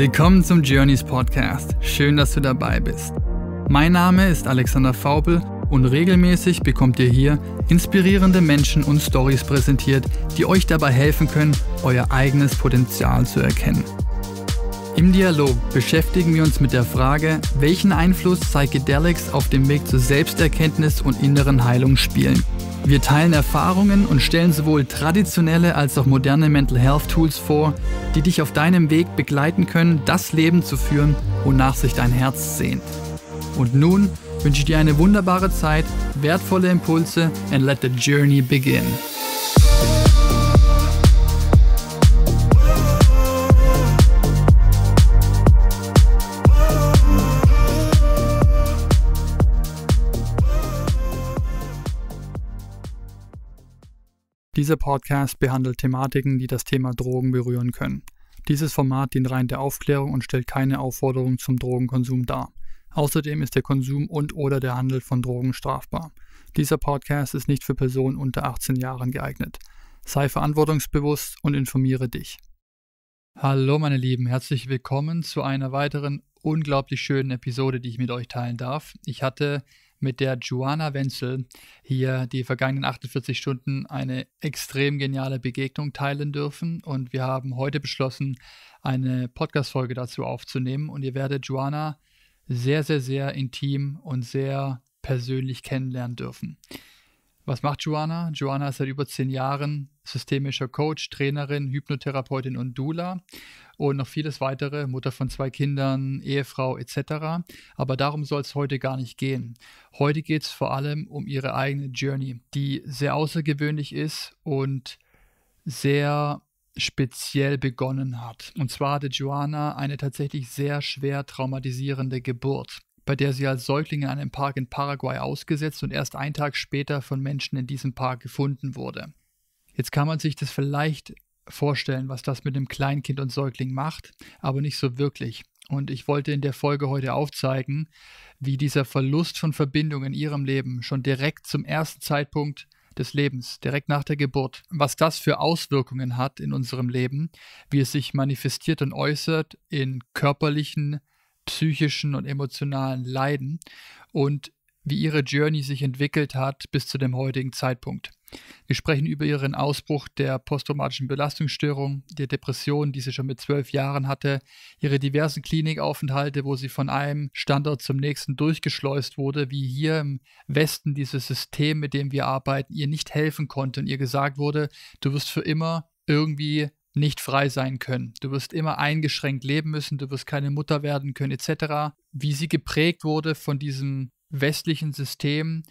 Willkommen zum Journeys Podcast. Schön, dass du dabei bist. Mein Name ist Alexander Faubel und regelmäßig bekommt ihr hier inspirierende Menschen und Stories präsentiert, die euch dabei helfen können, euer eigenes Potenzial zu erkennen. Im Dialog beschäftigen wir uns mit der Frage, welchen Einfluss Psychedelics auf dem Weg zur Selbsterkenntnis und inneren Heilung spielen wir teilen Erfahrungen und stellen sowohl traditionelle als auch moderne Mental Health Tools vor, die dich auf deinem Weg begleiten können, das Leben zu führen, wonach sich dein Herz sehnt. Und nun wünsche ich dir eine wunderbare Zeit, wertvolle Impulse and let the journey begin. Dieser Podcast behandelt Thematiken, die das Thema Drogen berühren können. Dieses Format dient rein der Aufklärung und stellt keine Aufforderung zum Drogenkonsum dar. Außerdem ist der Konsum und/oder der Handel von Drogen strafbar. Dieser Podcast ist nicht für Personen unter 18 Jahren geeignet. Sei verantwortungsbewusst und informiere dich. Hallo meine Lieben, herzlich willkommen zu einer weiteren unglaublich schönen Episode, die ich mit euch teilen darf. Ich hatte mit der Joanna Wenzel hier die vergangenen 48 Stunden eine extrem geniale Begegnung teilen dürfen. Und wir haben heute beschlossen, eine Podcast-Folge dazu aufzunehmen. Und ihr werdet Joanna sehr, sehr, sehr intim und sehr persönlich kennenlernen dürfen. Was macht Joanna? Joanna ist seit über zehn Jahren systemischer Coach, Trainerin, Hypnotherapeutin und Doula und noch vieles weitere, Mutter von zwei Kindern, Ehefrau etc. Aber darum soll es heute gar nicht gehen. Heute geht es vor allem um ihre eigene Journey, die sehr außergewöhnlich ist und sehr speziell begonnen hat. Und zwar hatte Joanna eine tatsächlich sehr schwer traumatisierende Geburt bei der sie als Säugling in einem Park in Paraguay ausgesetzt und erst einen Tag später von Menschen in diesem Park gefunden wurde. Jetzt kann man sich das vielleicht vorstellen, was das mit einem Kleinkind und Säugling macht, aber nicht so wirklich. Und ich wollte in der Folge heute aufzeigen, wie dieser Verlust von Verbindung in ihrem Leben schon direkt zum ersten Zeitpunkt des Lebens, direkt nach der Geburt, was das für Auswirkungen hat in unserem Leben, wie es sich manifestiert und äußert in körperlichen psychischen und emotionalen Leiden und wie ihre Journey sich entwickelt hat bis zu dem heutigen Zeitpunkt. Wir sprechen über ihren Ausbruch der posttraumatischen Belastungsstörung, der Depression, die sie schon mit zwölf Jahren hatte, ihre diversen Klinikaufenthalte, wo sie von einem Standort zum nächsten durchgeschleust wurde, wie hier im Westen dieses System, mit dem wir arbeiten, ihr nicht helfen konnte und ihr gesagt wurde, du wirst für immer irgendwie nicht frei sein können. Du wirst immer eingeschränkt leben müssen, du wirst keine Mutter werden können, etc. Wie sie geprägt wurde von diesem westlichen System,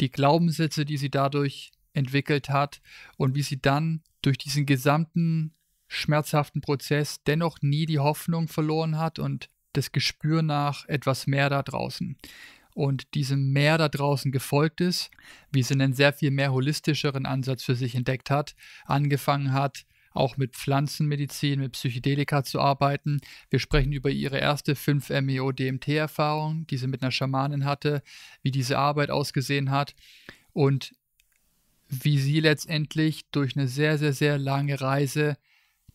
die Glaubenssätze, die sie dadurch entwickelt hat und wie sie dann durch diesen gesamten schmerzhaften Prozess dennoch nie die Hoffnung verloren hat und das Gespür nach etwas mehr da draußen. Und diesem mehr da draußen gefolgt ist, wie sie einen sehr viel mehr holistischeren Ansatz für sich entdeckt hat, angefangen hat, auch mit Pflanzenmedizin, mit Psychedelika zu arbeiten. Wir sprechen über ihre erste 5-MeO-DMT-Erfahrung, die sie mit einer Schamanin hatte, wie diese Arbeit ausgesehen hat und wie sie letztendlich durch eine sehr, sehr, sehr lange Reise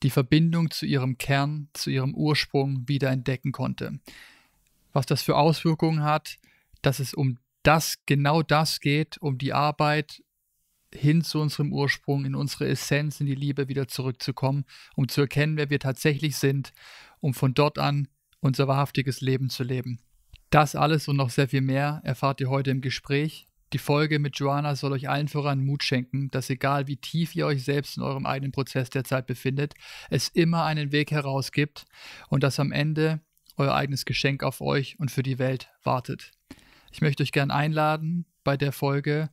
die Verbindung zu ihrem Kern, zu ihrem Ursprung wieder entdecken konnte. Was das für Auswirkungen hat, dass es um das, genau das geht, um die Arbeit hin zu unserem Ursprung, in unsere Essenz, in die Liebe wieder zurückzukommen, um zu erkennen, wer wir tatsächlich sind, um von dort an unser wahrhaftiges Leben zu leben. Das alles und noch sehr viel mehr erfahrt ihr heute im Gespräch. Die Folge mit Joanna soll euch allen voran Mut schenken, dass egal wie tief ihr euch selbst in eurem eigenen Prozess derzeit befindet, es immer einen Weg heraus gibt und dass am Ende euer eigenes Geschenk auf euch und für die Welt wartet. Ich möchte euch gern einladen, bei der Folge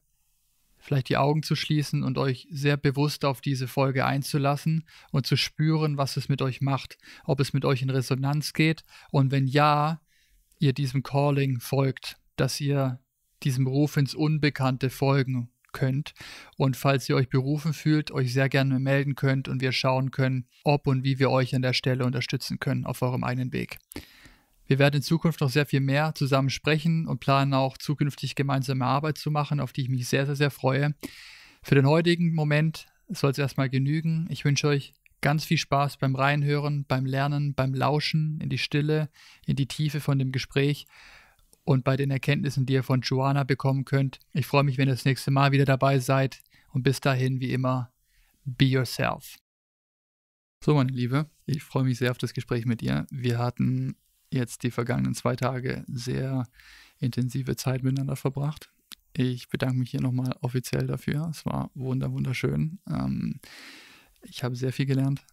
vielleicht die Augen zu schließen und euch sehr bewusst auf diese Folge einzulassen und zu spüren, was es mit euch macht, ob es mit euch in Resonanz geht und wenn ja, ihr diesem Calling folgt, dass ihr diesem Ruf ins Unbekannte folgen könnt und falls ihr euch berufen fühlt, euch sehr gerne melden könnt und wir schauen können, ob und wie wir euch an der Stelle unterstützen können auf eurem eigenen Weg. Wir werden in Zukunft noch sehr viel mehr zusammen sprechen und planen auch zukünftig gemeinsame Arbeit zu machen, auf die ich mich sehr, sehr, sehr freue. Für den heutigen Moment soll es erstmal genügen. Ich wünsche euch ganz viel Spaß beim Reinhören, beim Lernen, beim Lauschen in die Stille, in die Tiefe von dem Gespräch und bei den Erkenntnissen, die ihr von Joanna bekommen könnt. Ich freue mich, wenn ihr das nächste Mal wieder dabei seid und bis dahin, wie immer, be yourself. So, meine Liebe, ich freue mich sehr auf das Gespräch mit ihr. Wir hatten jetzt die vergangenen zwei Tage sehr intensive Zeit miteinander verbracht. Ich bedanke mich hier nochmal offiziell dafür. Es war wunder wunderschön. Ähm, ich habe sehr viel gelernt.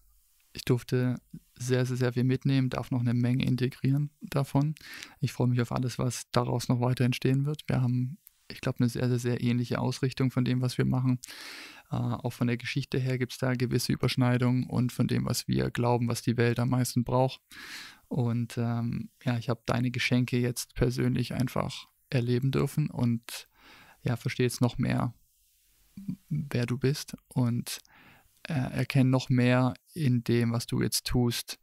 Ich durfte sehr, sehr, sehr viel mitnehmen, darf noch eine Menge integrieren davon. Ich freue mich auf alles, was daraus noch weiter entstehen wird. Wir haben ich glaube, eine sehr, sehr, sehr ähnliche Ausrichtung von dem, was wir machen. Äh, auch von der Geschichte her gibt es da gewisse Überschneidungen und von dem, was wir glauben, was die Welt am meisten braucht. Und ähm, ja, ich habe deine Geschenke jetzt persönlich einfach erleben dürfen und ja, verstehe jetzt noch mehr, wer du bist und äh, erkenne noch mehr in dem, was du jetzt tust,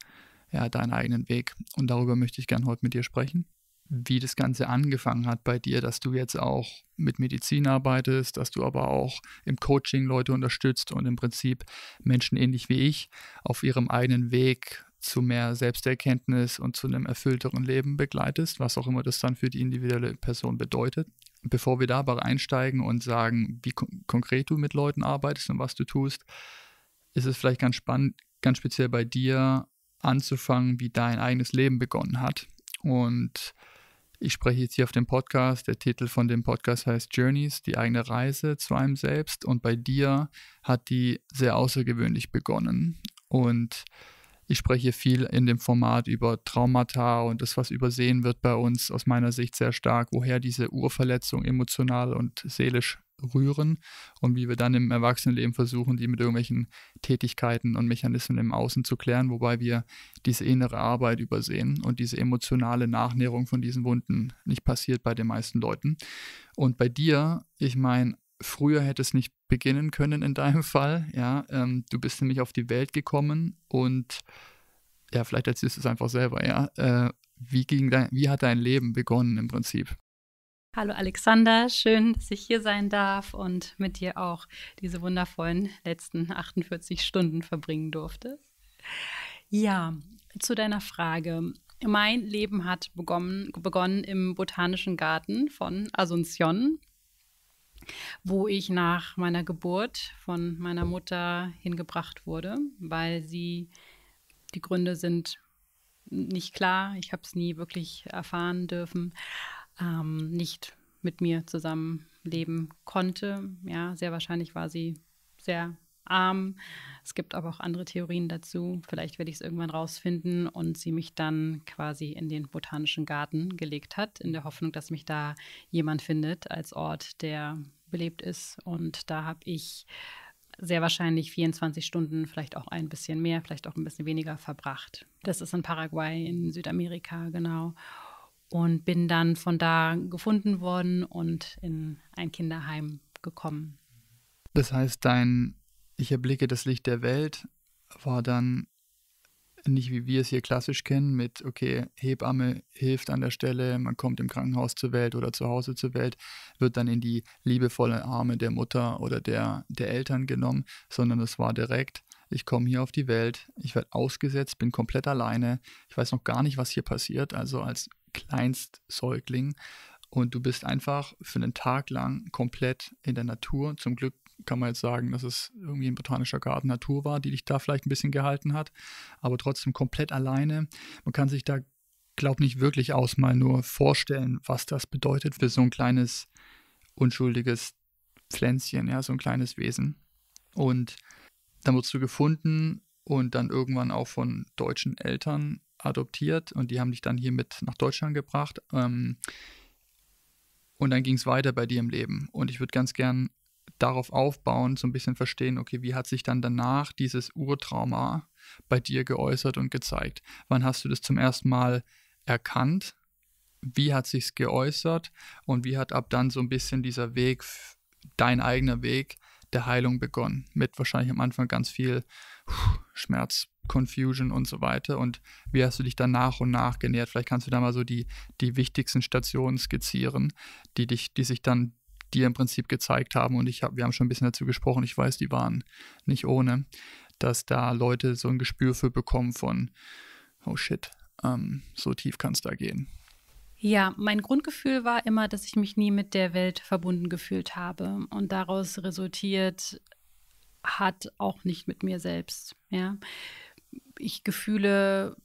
ja, deinen eigenen Weg. Und darüber möchte ich gern heute mit dir sprechen wie das Ganze angefangen hat bei dir, dass du jetzt auch mit Medizin arbeitest, dass du aber auch im Coaching Leute unterstützt und im Prinzip Menschen ähnlich wie ich auf ihrem eigenen Weg zu mehr Selbsterkenntnis und zu einem erfüllteren Leben begleitest, was auch immer das dann für die individuelle Person bedeutet. Bevor wir da aber einsteigen und sagen, wie konkret du mit Leuten arbeitest und was du tust, ist es vielleicht ganz spannend, ganz speziell bei dir anzufangen, wie dein eigenes Leben begonnen hat. Und ich spreche jetzt hier auf dem Podcast. Der Titel von dem Podcast heißt Journeys, die eigene Reise zu einem selbst. Und bei dir hat die sehr außergewöhnlich begonnen. Und ich spreche viel in dem Format über Traumata und das, was übersehen wird bei uns, aus meiner Sicht sehr stark, woher diese Urverletzung emotional und seelisch rühren und wie wir dann im Erwachsenenleben versuchen, die mit irgendwelchen Tätigkeiten und Mechanismen im Außen zu klären, wobei wir diese innere Arbeit übersehen und diese emotionale Nachnährung von diesen Wunden nicht passiert bei den meisten Leuten. Und bei dir, ich meine, früher hätte es nicht beginnen können in deinem Fall. Ja, ähm, du bist nämlich auf die Welt gekommen und ja, vielleicht erzählst du es einfach selber. Ja, äh, wie ging dein, wie hat dein Leben begonnen im Prinzip? Hallo Alexander, schön, dass ich hier sein darf und mit dir auch diese wundervollen letzten 48 Stunden verbringen durfte. Ja, zu deiner Frage. Mein Leben hat begonnen, begonnen im Botanischen Garten von Asunción, wo ich nach meiner Geburt von meiner Mutter hingebracht wurde, weil sie, die Gründe sind nicht klar, ich habe es nie wirklich erfahren dürfen ähm, nicht mit mir zusammenleben konnte. Ja, sehr wahrscheinlich war sie sehr arm. Es gibt aber auch andere Theorien dazu. Vielleicht werde ich es irgendwann rausfinden und sie mich dann quasi in den botanischen Garten gelegt hat, in der Hoffnung, dass mich da jemand findet als Ort, der belebt ist. Und da habe ich sehr wahrscheinlich 24 Stunden, vielleicht auch ein bisschen mehr, vielleicht auch ein bisschen weniger verbracht. Das ist in Paraguay, in Südamerika, genau und bin dann von da gefunden worden und in ein Kinderheim gekommen. Das heißt, dein Ich erblicke das Licht der Welt war dann nicht wie wir es hier klassisch kennen mit, okay, Hebamme hilft an der Stelle, man kommt im Krankenhaus zur Welt oder zu Hause zur Welt, wird dann in die liebevolle Arme der Mutter oder der, der Eltern genommen, sondern es war direkt, ich komme hier auf die Welt, ich werde ausgesetzt, bin komplett alleine, ich weiß noch gar nicht, was hier passiert. Also als Kleinstsäugling und du bist einfach für einen Tag lang komplett in der Natur. Zum Glück kann man jetzt sagen, dass es irgendwie ein botanischer Garten Natur war, die dich da vielleicht ein bisschen gehalten hat, aber trotzdem komplett alleine. Man kann sich da, glaub nicht wirklich aus, mal nur vorstellen, was das bedeutet für so ein kleines unschuldiges Pflänzchen, ja, so ein kleines Wesen. Und dann wurdest du gefunden und dann irgendwann auch von deutschen Eltern adoptiert und die haben dich dann hier mit nach Deutschland gebracht. Ähm, und dann ging es weiter bei dir im Leben. Und ich würde ganz gern darauf aufbauen, so ein bisschen verstehen, okay, wie hat sich dann danach dieses Urtrauma bei dir geäußert und gezeigt? Wann hast du das zum ersten Mal erkannt? Wie hat sich es geäußert? Und wie hat ab dann so ein bisschen dieser Weg, dein eigener Weg der Heilung begonnen? Mit wahrscheinlich am Anfang ganz viel Schmerz, Confusion und so weiter. Und wie hast du dich dann nach und nach genährt? Vielleicht kannst du da mal so die, die wichtigsten Stationen skizzieren, die dich, die sich dann dir im Prinzip gezeigt haben. Und ich hab, wir haben schon ein bisschen dazu gesprochen, ich weiß, die waren nicht ohne, dass da Leute so ein Gespür für bekommen von, oh shit, ähm, so tief kann es da gehen. Ja, mein Grundgefühl war immer, dass ich mich nie mit der Welt verbunden gefühlt habe. Und daraus resultiert hat, auch nicht mit mir selbst. Ja. Ich Gefühle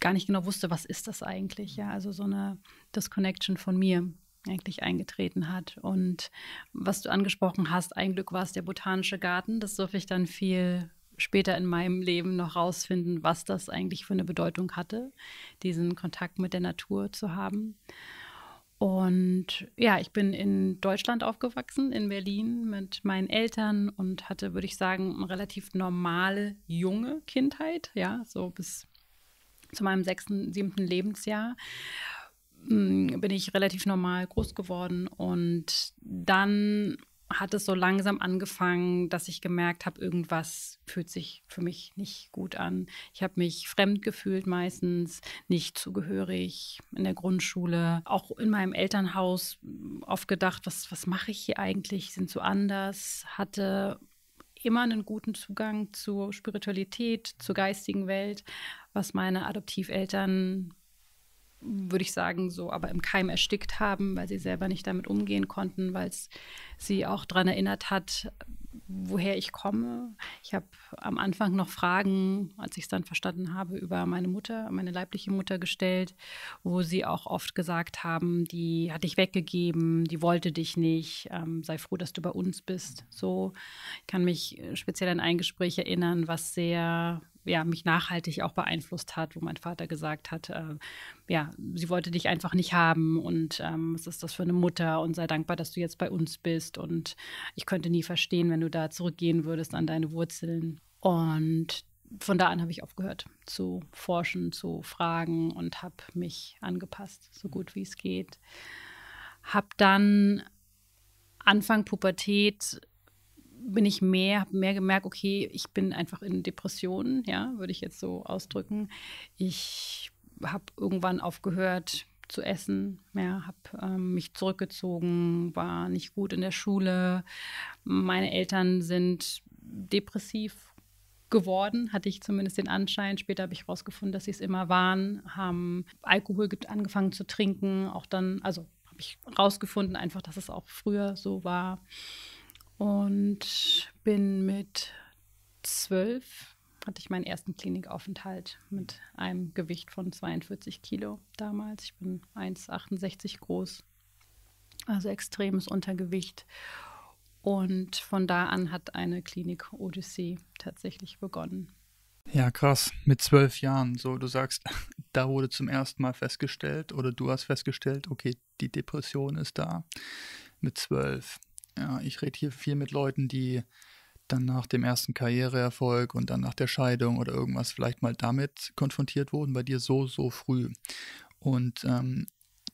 gar nicht genau wusste, was ist das eigentlich, ja, also so eine Disconnection von mir eigentlich eingetreten hat. Und was du angesprochen hast, ein Glück war es der Botanische Garten, das durfte ich dann viel später in meinem Leben noch rausfinden, was das eigentlich für eine Bedeutung hatte, diesen Kontakt mit der Natur zu haben. Und ja, ich bin in Deutschland aufgewachsen, in Berlin mit meinen Eltern und hatte, würde ich sagen, eine relativ normale junge Kindheit, ja, so bis zu meinem sechsten, siebten Lebensjahr hm, bin ich relativ normal groß geworden und dann hat es so langsam angefangen, dass ich gemerkt habe, irgendwas fühlt sich für mich nicht gut an. Ich habe mich fremd gefühlt meistens, nicht zugehörig in der Grundschule, auch in meinem Elternhaus mm, oft gedacht, was, was mache ich hier eigentlich, sind so anders, hatte immer einen guten Zugang zur Spiritualität, zur geistigen Welt, was meine Adoptiveltern würde ich sagen, so aber im Keim erstickt haben, weil sie selber nicht damit umgehen konnten, weil es sie auch daran erinnert hat, woher ich komme. Ich habe am Anfang noch Fragen, als ich es dann verstanden habe, über meine Mutter, meine leibliche Mutter gestellt, wo sie auch oft gesagt haben, die hat dich weggegeben, die wollte dich nicht, ähm, sei froh, dass du bei uns bist. So, ich kann mich äh, speziell an ein Gespräch erinnern, was sehr ja, mich nachhaltig auch beeinflusst hat, wo mein Vater gesagt hat, äh, ja, sie wollte dich einfach nicht haben und ähm, was ist das für eine Mutter und sei dankbar, dass du jetzt bei uns bist und ich könnte nie verstehen, wenn du da zurückgehen würdest an deine Wurzeln. Und von da an habe ich aufgehört zu forschen, zu fragen und habe mich angepasst, so gut wie es geht. Hab dann Anfang Pubertät bin ich mehr, habe mehr gemerkt, okay, ich bin einfach in Depressionen, ja, würde ich jetzt so ausdrücken. Ich habe irgendwann aufgehört zu essen, ja, habe ähm, mich zurückgezogen, war nicht gut in der Schule. Meine Eltern sind depressiv geworden, hatte ich zumindest den Anschein. Später habe ich herausgefunden, dass sie es immer waren, haben Alkohol angefangen zu trinken, auch dann, also habe ich herausgefunden einfach, dass es auch früher so war und bin mit zwölf hatte ich meinen ersten Klinikaufenthalt mit einem Gewicht von 42 Kilo damals. Ich bin 1,68 groß, also extremes Untergewicht. Und von da an hat eine Klinik Odyssee tatsächlich begonnen. Ja, krass. Mit zwölf Jahren, so du sagst, da wurde zum ersten Mal festgestellt oder du hast festgestellt, okay, die Depression ist da mit zwölf. Ja, ich rede hier viel mit Leuten, die dann nach dem ersten Karriereerfolg und dann nach der Scheidung oder irgendwas vielleicht mal damit konfrontiert wurden, bei dir so, so früh. Und ähm,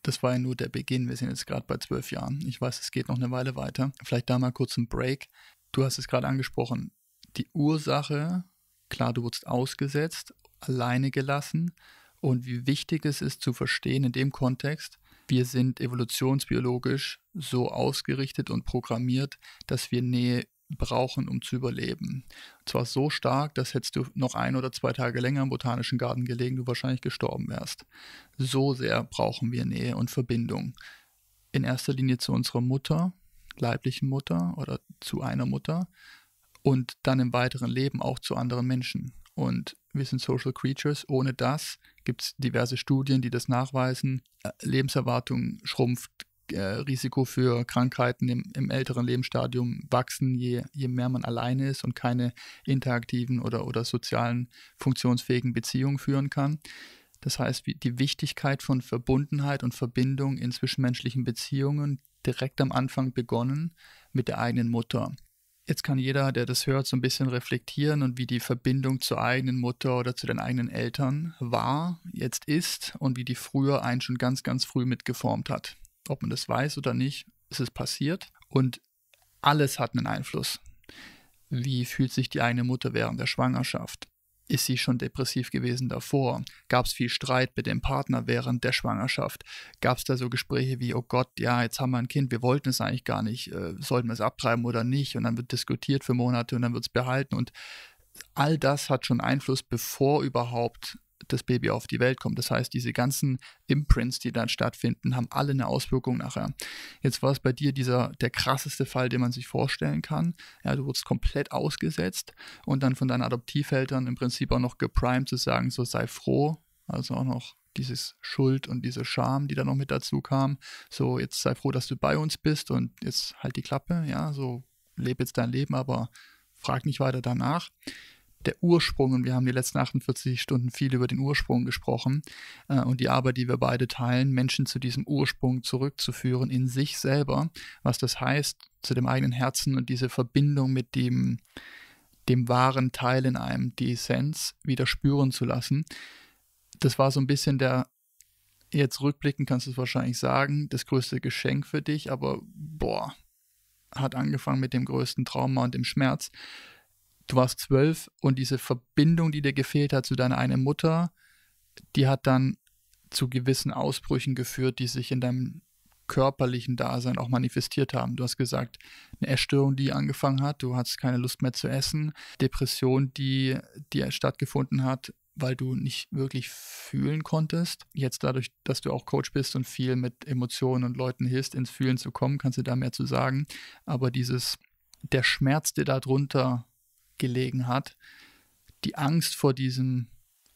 das war ja nur der Beginn. Wir sind jetzt gerade bei zwölf Jahren. Ich weiß, es geht noch eine Weile weiter. Vielleicht da mal kurz ein Break. Du hast es gerade angesprochen. Die Ursache, klar, du wurdest ausgesetzt, alleine gelassen. Und wie wichtig es ist zu verstehen in dem Kontext, wir sind evolutionsbiologisch so ausgerichtet und programmiert, dass wir Nähe brauchen, um zu überleben. Und zwar so stark, dass hättest du noch ein oder zwei Tage länger im botanischen Garten gelegen, du wahrscheinlich gestorben wärst. So sehr brauchen wir Nähe und Verbindung. In erster Linie zu unserer Mutter, leiblichen Mutter oder zu einer Mutter und dann im weiteren Leben auch zu anderen Menschen. Und wir sind Social Creatures. Ohne das gibt es diverse Studien, die das nachweisen. Äh, Lebenserwartung schrumpft, äh, Risiko für Krankheiten im, im, älteren Lebensstadium wachsen, je, je mehr man alleine ist und keine interaktiven oder, oder sozialen funktionsfähigen Beziehungen führen kann. Das heißt, die Wichtigkeit von Verbundenheit und Verbindung in zwischenmenschlichen Beziehungen direkt am Anfang begonnen mit der eigenen Mutter. Jetzt kann jeder, der das hört, so ein bisschen reflektieren und wie die Verbindung zur eigenen Mutter oder zu den eigenen Eltern war, jetzt ist und wie die früher einen schon ganz, ganz früh mitgeformt hat. Ob man das weiß oder nicht, ist es passiert und alles hat einen Einfluss. Wie fühlt sich die eigene Mutter während der Schwangerschaft? Ist sie schon depressiv gewesen davor? Gab es viel Streit mit dem Partner während der Schwangerschaft? Gab es da so Gespräche wie, oh Gott, ja, jetzt haben wir ein Kind, wir wollten es eigentlich gar nicht, äh, sollten wir es abtreiben oder nicht? Und dann wird diskutiert für Monate und dann wird es behalten. Und all das hat schon Einfluss, bevor überhaupt das Baby auf die Welt kommt. Das heißt, diese ganzen Imprints, die dann stattfinden, haben alle eine Auswirkung nachher. Jetzt war es bei dir dieser der krasseste Fall, den man sich vorstellen kann. Ja, du wurdest komplett ausgesetzt und dann von deinen Adoptiveltern im Prinzip auch noch geprimed zu sagen, so sei froh. Also auch noch dieses Schuld und diese Scham, die da noch mit dazu kam. So, jetzt sei froh, dass du bei uns bist und jetzt halt die Klappe, ja, so lebe jetzt dein Leben, aber frag nicht weiter danach der Ursprung, und wir haben die letzten 48 Stunden viel über den Ursprung gesprochen äh, und die Arbeit, die wir beide teilen, Menschen zu diesem Ursprung zurückzuführen in sich selber, was das heißt, zu dem eigenen Herzen und diese Verbindung mit dem, dem wahren Teil in einem, die Essenz, wieder spüren zu lassen. Das war so ein bisschen der jetzt rückblickend kannst du es wahrscheinlich sagen, das größte Geschenk für dich, aber boah, hat angefangen mit dem größten Trauma und dem Schmerz du warst zwölf und diese Verbindung, die dir gefehlt hat zu deiner einen Mutter, die hat dann zu gewissen Ausbrüchen geführt, die sich in deinem körperlichen Dasein auch manifestiert haben. Du hast gesagt, eine Essstörung, die angefangen hat, du hast keine Lust mehr zu essen, Depression, die, die stattgefunden hat, weil du nicht wirklich fühlen konntest. Jetzt dadurch, dass du auch Coach bist und viel mit Emotionen und Leuten hilfst, ins Fühlen zu kommen, kannst du da mehr zu sagen. Aber dieses, der Schmerz, der darunter gelegen hat, die Angst vor diesem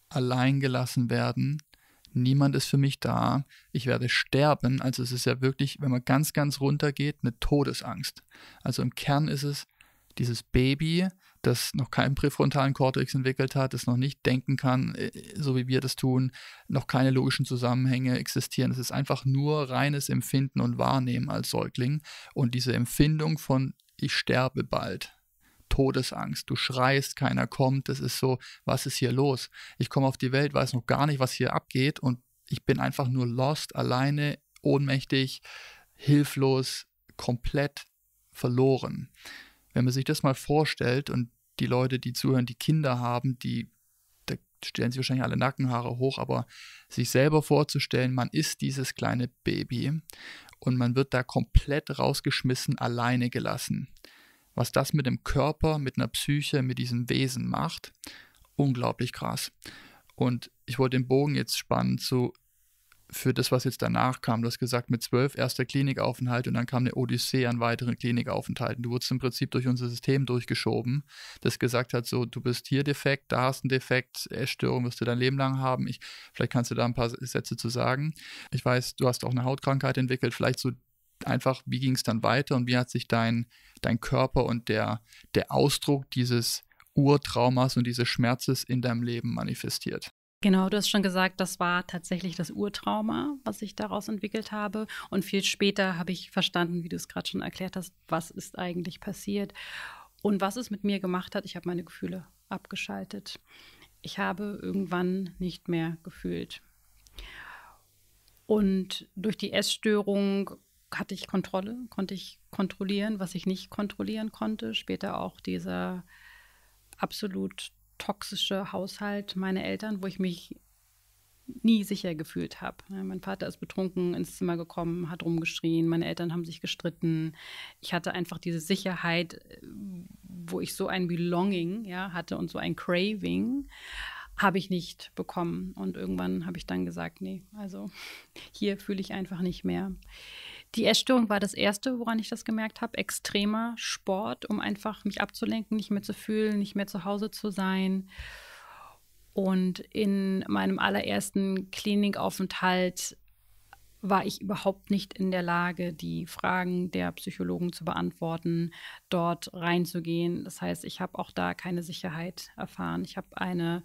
Alleingelassenwerden, niemand ist für mich da, ich werde sterben. Also es ist ja wirklich, wenn man ganz, ganz runter geht, eine Todesangst. Also im Kern ist es dieses Baby, das noch keinen präfrontalen Kortex entwickelt hat, das noch nicht denken kann, äh, so wie wir das tun, noch keine logischen Zusammenhänge existieren. Es ist einfach nur reines Empfinden und Wahrnehmen als Säugling und diese Empfindung von ich sterbe bald. Todesangst. Du schreist, keiner kommt. Das ist so, was ist hier los? Ich komme auf die Welt, weiß noch gar nicht, was hier abgeht und ich bin einfach nur lost, alleine, ohnmächtig, hilflos, komplett verloren. Wenn man sich das mal vorstellt und die Leute, die zuhören, die Kinder haben, die da stellen sich wahrscheinlich alle Nackenhaare hoch, aber sich selber vorzustellen, man ist dieses kleine Baby und man wird da komplett rausgeschmissen, alleine gelassen was das mit dem Körper, mit einer Psyche, mit diesem Wesen macht, unglaublich krass. Und ich wollte den Bogen jetzt spannen zu für das, was jetzt danach kam. Du hast gesagt, mit zwölf erster Klinikaufenthalt und dann kam eine Odyssee an weiteren Klinikaufenthalten. Du wurdest im Prinzip durch unser System durchgeschoben, das gesagt hat, so, du bist hier defekt, da hast du einen Defekt, Essstörung wirst du dein Leben lang haben. Ich, vielleicht kannst du da ein paar Sätze zu sagen. Ich weiß, du hast auch eine Hautkrankheit entwickelt, vielleicht so einfach, wie ging es dann weiter und wie hat sich dein, dein Körper und der, der Ausdruck dieses Urtraumas und dieses Schmerzes in deinem Leben manifestiert? Genau, du hast schon gesagt, das war tatsächlich das Urtrauma, was ich daraus entwickelt habe. Und viel später habe ich verstanden, wie du es gerade schon erklärt hast, was ist eigentlich passiert und was es mit mir gemacht hat. Ich habe meine Gefühle abgeschaltet. Ich habe irgendwann nicht mehr gefühlt. Und durch die Essstörung hatte ich Kontrolle, konnte ich kontrollieren, was ich nicht kontrollieren konnte. Später auch dieser absolut toxische Haushalt meiner Eltern, wo ich mich nie sicher gefühlt habe. Mein Vater ist betrunken ins Zimmer gekommen, hat rumgeschrien, meine Eltern haben sich gestritten. Ich hatte einfach diese Sicherheit, äh, wo ich so ein Belonging ja, hatte und so ein Craving, habe ich nicht bekommen. Und irgendwann habe ich dann gesagt, nee, also hier fühle ich einfach nicht mehr. Die Essstörung war das Erste, woran ich das gemerkt habe. Extremer Sport, um einfach mich abzulenken, nicht mehr zu fühlen, nicht mehr zu Hause zu sein. Und in meinem allerersten Klinikaufenthalt war ich überhaupt nicht in der Lage, die Fragen der Psychologen zu beantworten, dort reinzugehen. Das heißt, ich habe auch da keine Sicherheit erfahren. Ich habe eine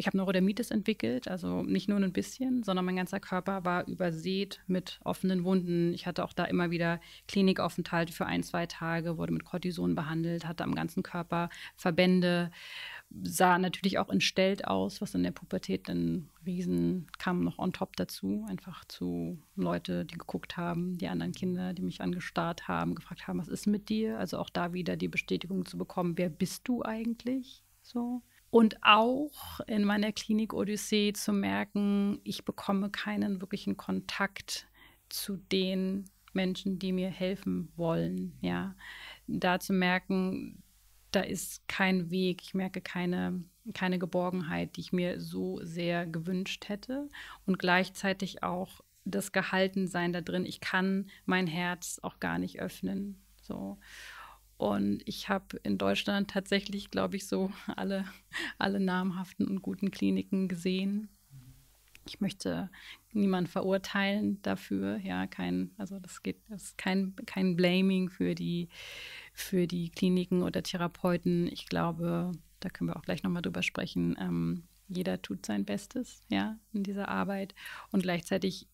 ich habe Neurodermitis entwickelt, also nicht nur ein bisschen, sondern mein ganzer Körper war übersät mit offenen Wunden. Ich hatte auch da immer wieder Klinikaufenthalte für ein, zwei Tage, wurde mit Cortison behandelt, hatte am ganzen Körper Verbände, sah natürlich auch entstellt aus, was in der Pubertät dann Riesen kam noch on top dazu, einfach zu Leute, die geguckt haben, die anderen Kinder, die mich angestarrt haben, gefragt haben, was ist mit dir? Also auch da wieder die Bestätigung zu bekommen, wer bist du eigentlich? So. Und auch in meiner Klinik Odyssee zu merken, ich bekomme keinen wirklichen Kontakt zu den Menschen, die mir helfen wollen. Ja, da zu merken, da ist kein Weg, ich merke keine, keine Geborgenheit, die ich mir so sehr gewünscht hätte. Und gleichzeitig auch das Gehaltensein da drin, ich kann mein Herz auch gar nicht öffnen. So. Und ich habe in Deutschland tatsächlich, glaube ich, so alle, alle namhaften und guten Kliniken gesehen. Ich möchte niemanden verurteilen dafür, ja, kein, also das geht, das ist kein, kein Blaming für die, für die Kliniken oder Therapeuten. Ich glaube, da können wir auch gleich nochmal drüber sprechen. Ähm, jeder tut sein Bestes, ja, in dieser Arbeit. Und gleichzeitig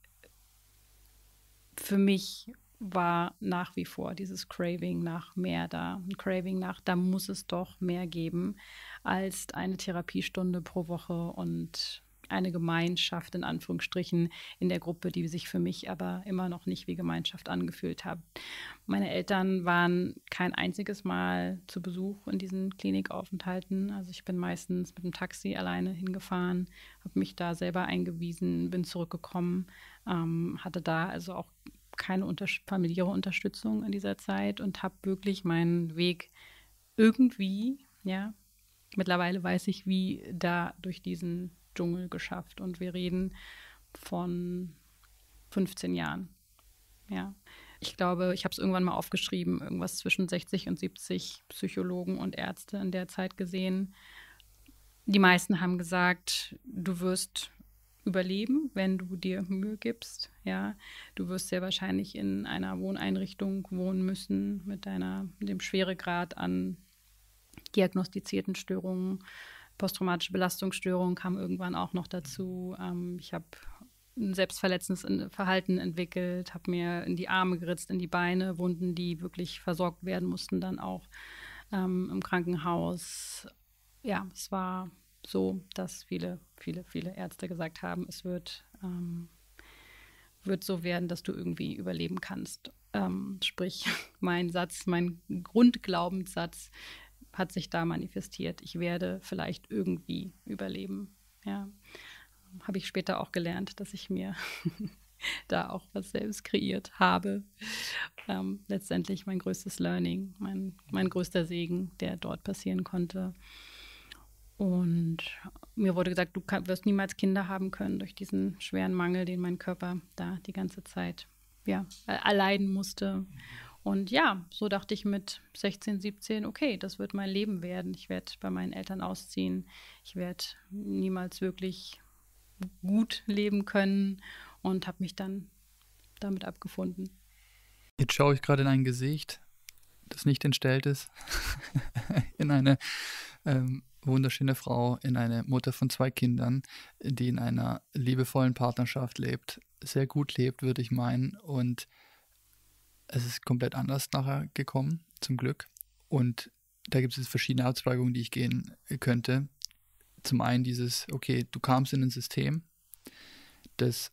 für mich war nach wie vor dieses Craving nach mehr da. Ein Craving nach, da muss es doch mehr geben als eine Therapiestunde pro Woche und eine Gemeinschaft in Anführungsstrichen in der Gruppe, die sich für mich aber immer noch nicht wie Gemeinschaft angefühlt hat. Meine Eltern waren kein einziges Mal zu Besuch in diesen Klinikaufenthalten. Also ich bin meistens mit dem Taxi alleine hingefahren, habe mich da selber eingewiesen, bin zurückgekommen, ähm, hatte da also auch keine unter familiäre Unterstützung in dieser Zeit und habe wirklich meinen Weg irgendwie, ja, mittlerweile weiß ich, wie da durch diesen Dschungel geschafft. Und wir reden von 15 Jahren. Ja. Ich glaube, ich habe es irgendwann mal aufgeschrieben, irgendwas zwischen 60 und 70 Psychologen und Ärzte in der Zeit gesehen. Die meisten haben gesagt, du wirst überleben, wenn du dir Mühe gibst. Ja, du wirst sehr wahrscheinlich in einer Wohneinrichtung wohnen müssen mit deiner mit dem Schweregrad an diagnostizierten Störungen. Posttraumatische Belastungsstörungen kam irgendwann auch noch dazu. Ähm, ich habe ein selbstverletzendes Verhalten entwickelt, habe mir in die Arme geritzt, in die Beine, Wunden, die wirklich versorgt werden mussten, dann auch ähm, im Krankenhaus. Ja, es war so, dass viele, viele, viele Ärzte gesagt haben, es wird, ähm, wird so werden, dass du irgendwie überleben kannst. Ähm, sprich, mein Satz, mein Grundglaubenssatz hat sich da manifestiert. Ich werde vielleicht irgendwie überleben. Ja, habe ich später auch gelernt, dass ich mir da auch was selbst kreiert habe. Ähm, letztendlich mein größtes Learning, mein, mein größter Segen, der dort passieren konnte. Und mir wurde gesagt, du wirst niemals Kinder haben können durch diesen schweren Mangel, den mein Körper da die ganze Zeit ja, erleiden musste. Und ja, so dachte ich mit 16, 17, okay, das wird mein Leben werden. Ich werde bei meinen Eltern ausziehen. Ich werde niemals wirklich gut leben können und habe mich dann damit abgefunden. Jetzt schaue ich gerade in ein Gesicht, das nicht entstellt ist, in eine ähm, wunderschöne Frau in eine Mutter von zwei Kindern, die in einer liebevollen Partnerschaft lebt, sehr gut lebt, würde ich meinen. Und es ist komplett anders nachher gekommen, zum Glück. Und da gibt es verschiedene Abzweigungen, die ich gehen könnte. Zum einen dieses, okay, du kamst in ein System, das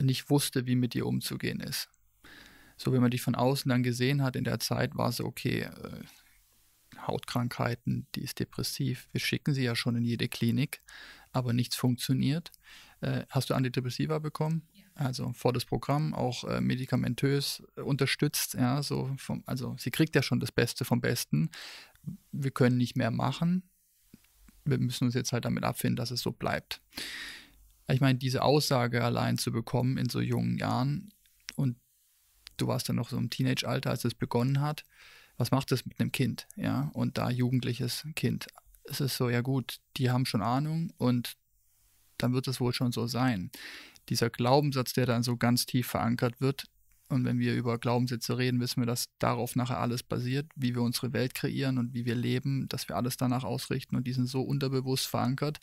nicht wusste, wie mit dir umzugehen ist. So, wenn man dich von außen dann gesehen hat in der Zeit, war es so, okay, äh, Hautkrankheiten, die ist depressiv. Wir schicken sie ja schon in jede Klinik, aber nichts funktioniert. Äh, hast du Antidepressiva bekommen? Ja. Also das Programm, auch äh, medikamentös äh, unterstützt. Ja, so vom, also sie kriegt ja schon das Beste vom Besten. Wir können nicht mehr machen. Wir müssen uns jetzt halt damit abfinden, dass es so bleibt. Ich meine, diese Aussage allein zu bekommen in so jungen Jahren und du warst dann noch so im Teenage-Alter, als es begonnen hat, was macht das mit einem Kind? Ja, und da jugendliches Kind. Es ist so, ja gut, die haben schon Ahnung und dann wird es wohl schon so sein. Dieser Glaubenssatz, der dann so ganz tief verankert wird, und wenn wir über Glaubenssätze reden, wissen wir, dass darauf nachher alles basiert, wie wir unsere Welt kreieren und wie wir leben, dass wir alles danach ausrichten und die sind so unterbewusst verankert.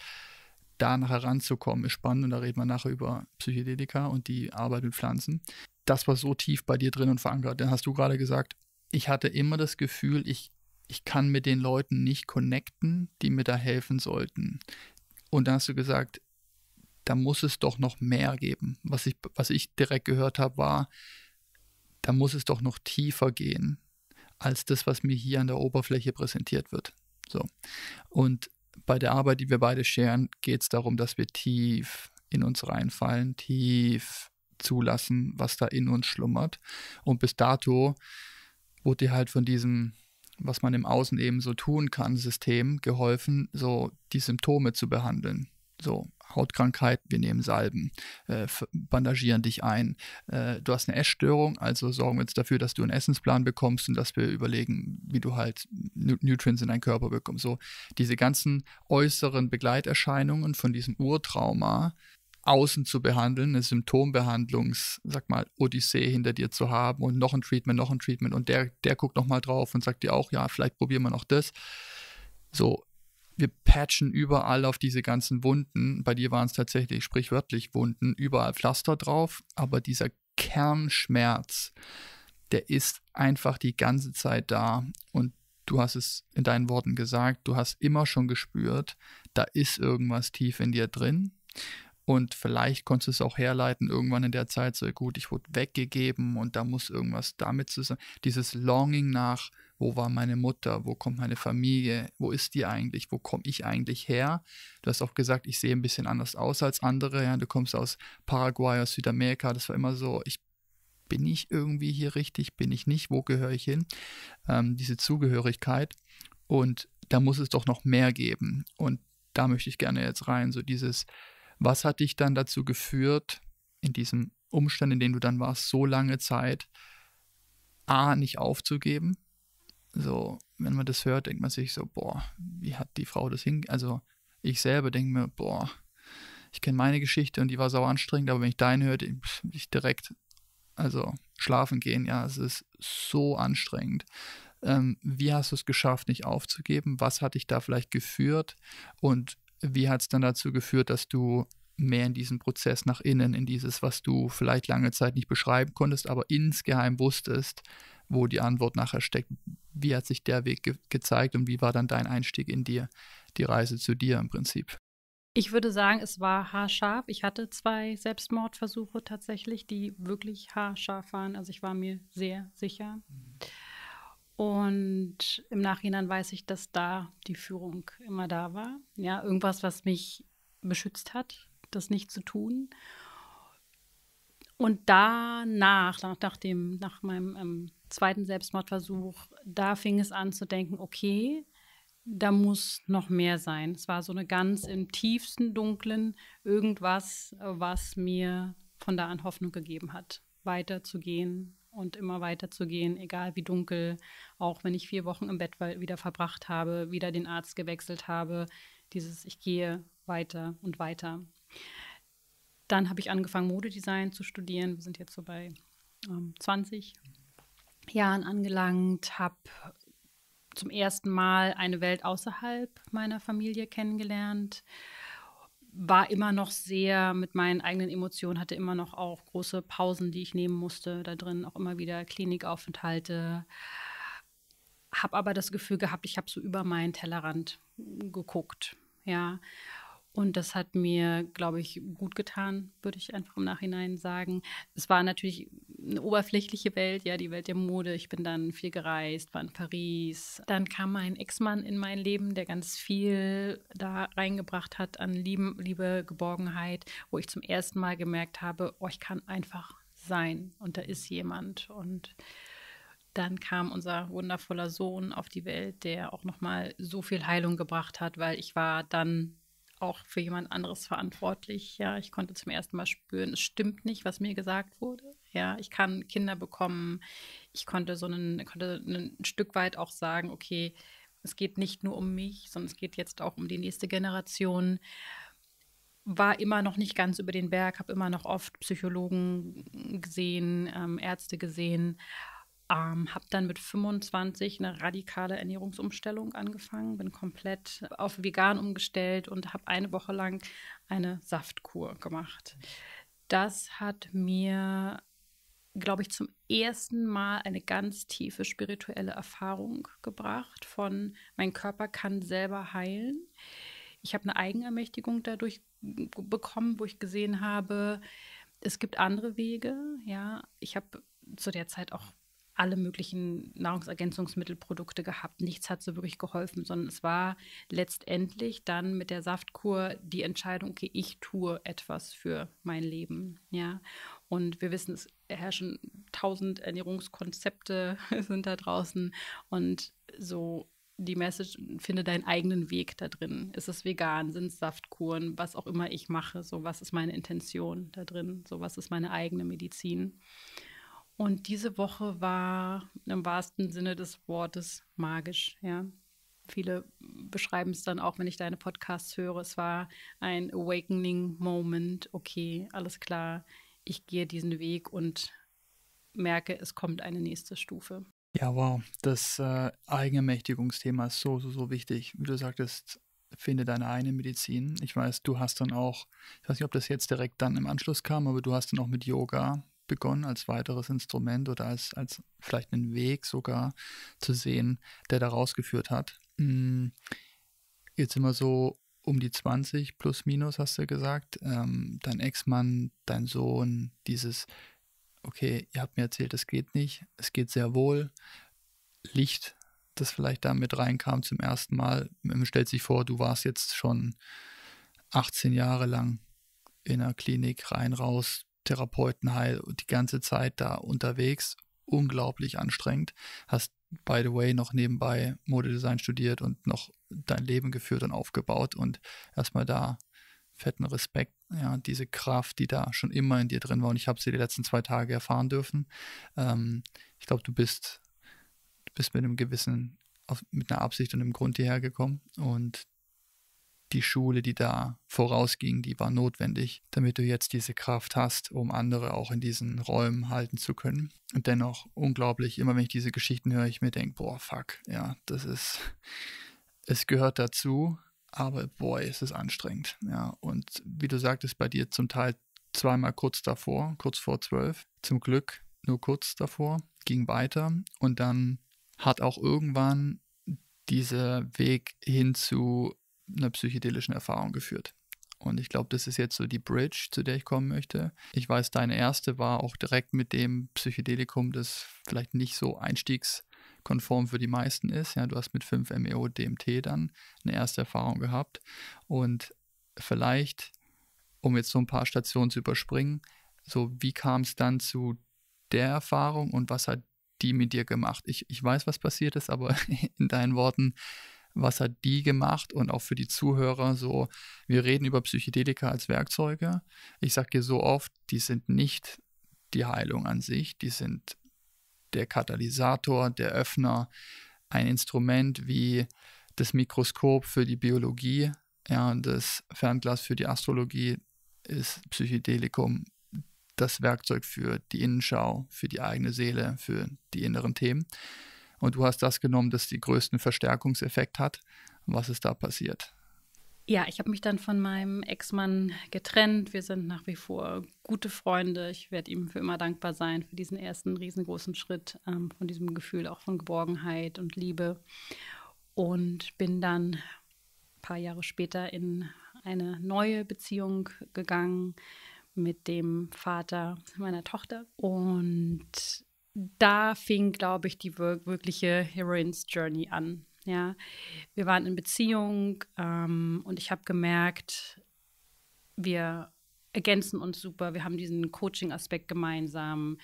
Da nachher ranzukommen, ist spannend und da reden wir nachher über Psychedelika und die Arbeit mit Pflanzen. Das war so tief bei dir drin und verankert. Dann hast du gerade gesagt, ich hatte immer das Gefühl, ich, ich kann mit den Leuten nicht connecten, die mir da helfen sollten. Und da hast du gesagt, da muss es doch noch mehr geben. Was ich, was ich direkt gehört habe, war, da muss es doch noch tiefer gehen als das, was mir hier an der Oberfläche präsentiert wird. So. Und bei der Arbeit, die wir beide scheren, geht es darum, dass wir tief in uns reinfallen, tief zulassen, was da in uns schlummert. Und bis dato wurde dir halt von diesem, was man im Außen eben so tun kann, System geholfen, so die Symptome zu behandeln. So, Hautkrankheit, wir nehmen Salben, äh, bandagieren dich ein. Äh, du hast eine Essstörung, also sorgen wir jetzt dafür, dass du einen Essensplan bekommst und dass wir überlegen, wie du halt Nutrients in deinen Körper bekommst. So diese ganzen äußeren Begleiterscheinungen von diesem Urtrauma außen zu behandeln, eine Symptombehandlungs, sag mal, Odyssee hinter dir zu haben und noch ein Treatment, noch ein Treatment und der, der guckt nochmal drauf und sagt dir auch, ja, vielleicht probieren wir noch das. So, wir patchen überall auf diese ganzen Wunden. Bei dir waren es tatsächlich sprichwörtlich Wunden, überall Pflaster drauf, aber dieser Kernschmerz, der ist einfach die ganze Zeit da und du hast es in deinen Worten gesagt, du hast immer schon gespürt, da ist irgendwas tief in dir drin und vielleicht konntest du es auch herleiten, irgendwann in der Zeit, so gut, ich wurde weggegeben und da muss irgendwas damit zusammen. Dieses Longing nach, wo war meine Mutter, wo kommt meine Familie, wo ist die eigentlich, wo komme ich eigentlich her? Du hast auch gesagt, ich sehe ein bisschen anders aus als andere. Ja? Du kommst aus Paraguay, aus Südamerika, das war immer so, ich bin ich irgendwie hier richtig, bin ich nicht, wo gehöre ich hin? Ähm, diese Zugehörigkeit. Und da muss es doch noch mehr geben. Und da möchte ich gerne jetzt rein, so dieses, was hat dich dann dazu geführt, in diesem Umstand, in dem du dann warst, so lange Zeit, A, nicht aufzugeben? So, wenn man das hört, denkt man sich so, boah, wie hat die Frau das hin? Also, ich selber denke mir, boah, ich kenne meine Geschichte und die war sauer anstrengend, aber wenn ich deine höre, ich direkt, also schlafen gehen, ja, es ist so anstrengend. Ähm, wie hast du es geschafft, nicht aufzugeben? Was hat dich da vielleicht geführt? Und wie hat es dann dazu geführt, dass du mehr in diesen Prozess nach innen, in dieses, was du vielleicht lange Zeit nicht beschreiben konntest, aber insgeheim wusstest, wo die Antwort nachher steckt. Wie hat sich der Weg ge gezeigt und wie war dann dein Einstieg in dir, die Reise zu dir im Prinzip? Ich würde sagen, es war haarscharf. Ich hatte zwei Selbstmordversuche tatsächlich, die wirklich haarscharf waren. Also ich war mir sehr sicher. Mhm. Und im Nachhinein weiß ich, dass da die Führung immer da war. Ja, irgendwas, was mich beschützt hat, das nicht zu tun. Und danach, nach, nach, dem, nach meinem ähm, zweiten Selbstmordversuch, da fing es an zu denken, okay, da muss noch mehr sein. Es war so eine ganz im tiefsten Dunklen irgendwas, äh, was mir von da an Hoffnung gegeben hat, weiterzugehen, und immer weiter zu gehen, egal wie dunkel, auch wenn ich vier Wochen im Bett wieder verbracht habe, wieder den Arzt gewechselt habe, dieses ich gehe weiter und weiter. Dann habe ich angefangen, Modedesign zu studieren. Wir sind jetzt so bei ähm, 20 Jahren angelangt, habe zum ersten Mal eine Welt außerhalb meiner Familie kennengelernt, war immer noch sehr mit meinen eigenen Emotionen, hatte immer noch auch große Pausen, die ich nehmen musste, da drin auch immer wieder Klinikaufenthalte. Habe aber das Gefühl gehabt, ich habe so über meinen Tellerrand geguckt. Ja, und das hat mir, glaube ich, gut getan, würde ich einfach im Nachhinein sagen. Es war natürlich eine oberflächliche Welt, ja, die Welt der Mode. Ich bin dann viel gereist, war in Paris. Dann kam mein Ex-Mann in mein Leben, der ganz viel da reingebracht hat an Liebe, Liebe, Geborgenheit, wo ich zum ersten Mal gemerkt habe, oh, ich kann einfach sein und da ist jemand und dann kam unser wundervoller Sohn auf die Welt, der auch nochmal so viel Heilung gebracht hat, weil ich war dann auch für jemand anderes verantwortlich. Ja, ich konnte zum ersten Mal spüren, es stimmt nicht, was mir gesagt wurde. Ja, ich kann Kinder bekommen. Ich konnte so einen, konnte ein Stück weit auch sagen, okay, es geht nicht nur um mich, sondern es geht jetzt auch um die nächste Generation. War immer noch nicht ganz über den Berg, habe immer noch oft Psychologen gesehen, ähm, Ärzte gesehen ähm, habe dann mit 25 eine radikale Ernährungsumstellung angefangen, bin komplett auf vegan umgestellt und habe eine Woche lang eine Saftkur gemacht. Das hat mir, glaube ich, zum ersten Mal eine ganz tiefe spirituelle Erfahrung gebracht von mein Körper kann selber heilen. Ich habe eine Eigenermächtigung dadurch bekommen, wo ich gesehen habe, es gibt andere Wege. Ja, ich habe zu der Zeit auch alle möglichen Nahrungsergänzungsmittelprodukte gehabt. Nichts hat so wirklich geholfen, sondern es war letztendlich dann mit der Saftkur die Entscheidung, okay, ich tue etwas für mein Leben. Ja. Und wir wissen, es herrschen tausend Ernährungskonzepte sind da draußen und so die Message, finde deinen eigenen Weg da drin. Ist es vegan, sind es Saftkuren, was auch immer ich mache, so was ist meine Intention da drin, so was ist meine eigene Medizin. Und diese Woche war im wahrsten Sinne des Wortes magisch, ja. Viele beschreiben es dann auch, wenn ich deine Podcasts höre. Es war ein Awakening Moment. Okay, alles klar. Ich gehe diesen Weg und merke, es kommt eine nächste Stufe. Ja, wow. Das äh, Eigenermächtigungsthema ist so, so, so wichtig. Wie du sagtest, finde deine eigene Medizin. Ich weiß, du hast dann auch, ich weiß nicht, ob das jetzt direkt dann im Anschluss kam, aber du hast dann auch mit Yoga begonnen, als weiteres Instrument oder als, als vielleicht einen Weg sogar zu sehen, der daraus geführt hat. Mm, jetzt sind wir so um die 20 plus minus, hast du gesagt. Ähm, dein Ex-Mann, dein Sohn, dieses, okay, ihr habt mir erzählt, es geht nicht, es geht sehr wohl. Licht, das vielleicht da mit reinkam zum ersten Mal. Man ähm, stellt sich vor, du warst jetzt schon 18 Jahre lang in der Klinik rein, raus, Therapeuten und die ganze Zeit da unterwegs. Unglaublich anstrengend. Hast, by the way, noch nebenbei Modedesign studiert und noch dein Leben geführt und aufgebaut und erstmal da fetten Respekt, ja, diese Kraft, die da schon immer in dir drin war. Und ich habe sie die letzten zwei Tage erfahren dürfen. Ähm, ich glaube, du bist, bist mit einem gewissen, auf, mit einer Absicht und einem Grund hierher gekommen. Und die Schule, die da vorausging, die war notwendig, damit du jetzt diese Kraft hast, um andere auch in diesen Räumen halten zu können. Und dennoch unglaublich, immer wenn ich diese Geschichten höre, ich mir denke, boah, fuck, ja, das ist, es gehört dazu, aber boy, ist es anstrengend. Ja, und wie du sagtest, bei dir zum Teil zweimal kurz davor, kurz vor zwölf, zum Glück nur kurz davor, ging weiter und dann hat auch irgendwann dieser Weg hin zu einer psychedelischen Erfahrung geführt. Und ich glaube, das ist jetzt so die Bridge, zu der ich kommen möchte. Ich weiß, deine erste war auch direkt mit dem Psychedelikum, das vielleicht nicht so einstiegskonform für die meisten ist. Ja, du hast mit 5-MeO DMT dann eine erste Erfahrung gehabt. Und vielleicht, um jetzt so ein paar Stationen zu überspringen, so wie kam es dann zu der Erfahrung und was hat die mit dir gemacht? Ich, ich weiß, was passiert ist, aber in deinen Worten, was hat die gemacht und auch für die Zuhörer so, wir reden über Psychedelika als Werkzeuge. Ich sage dir so oft, die sind nicht die Heilung an sich, die sind der Katalysator, der Öffner, ein Instrument wie das Mikroskop für die Biologie, ja, das Fernglas für die Astrologie ist Psychedelikum das Werkzeug für die Innenschau, für die eigene Seele, für die inneren Themen. Und du hast das genommen, das den größten Verstärkungseffekt hat. Was ist da passiert? Ja, ich habe mich dann von meinem Ex-Mann getrennt. Wir sind nach wie vor gute Freunde. Ich werde ihm für immer dankbar sein für diesen ersten riesengroßen Schritt ähm, von diesem Gefühl auch von Geborgenheit und Liebe. Und bin dann ein paar Jahre später in eine neue Beziehung gegangen mit dem Vater meiner Tochter. Und da fing, glaube ich, die wirkliche Heroines Journey an. Ja, wir waren in Beziehung ähm, und ich habe gemerkt, wir ergänzen uns super. Wir haben diesen Coaching-Aspekt gemeinsam.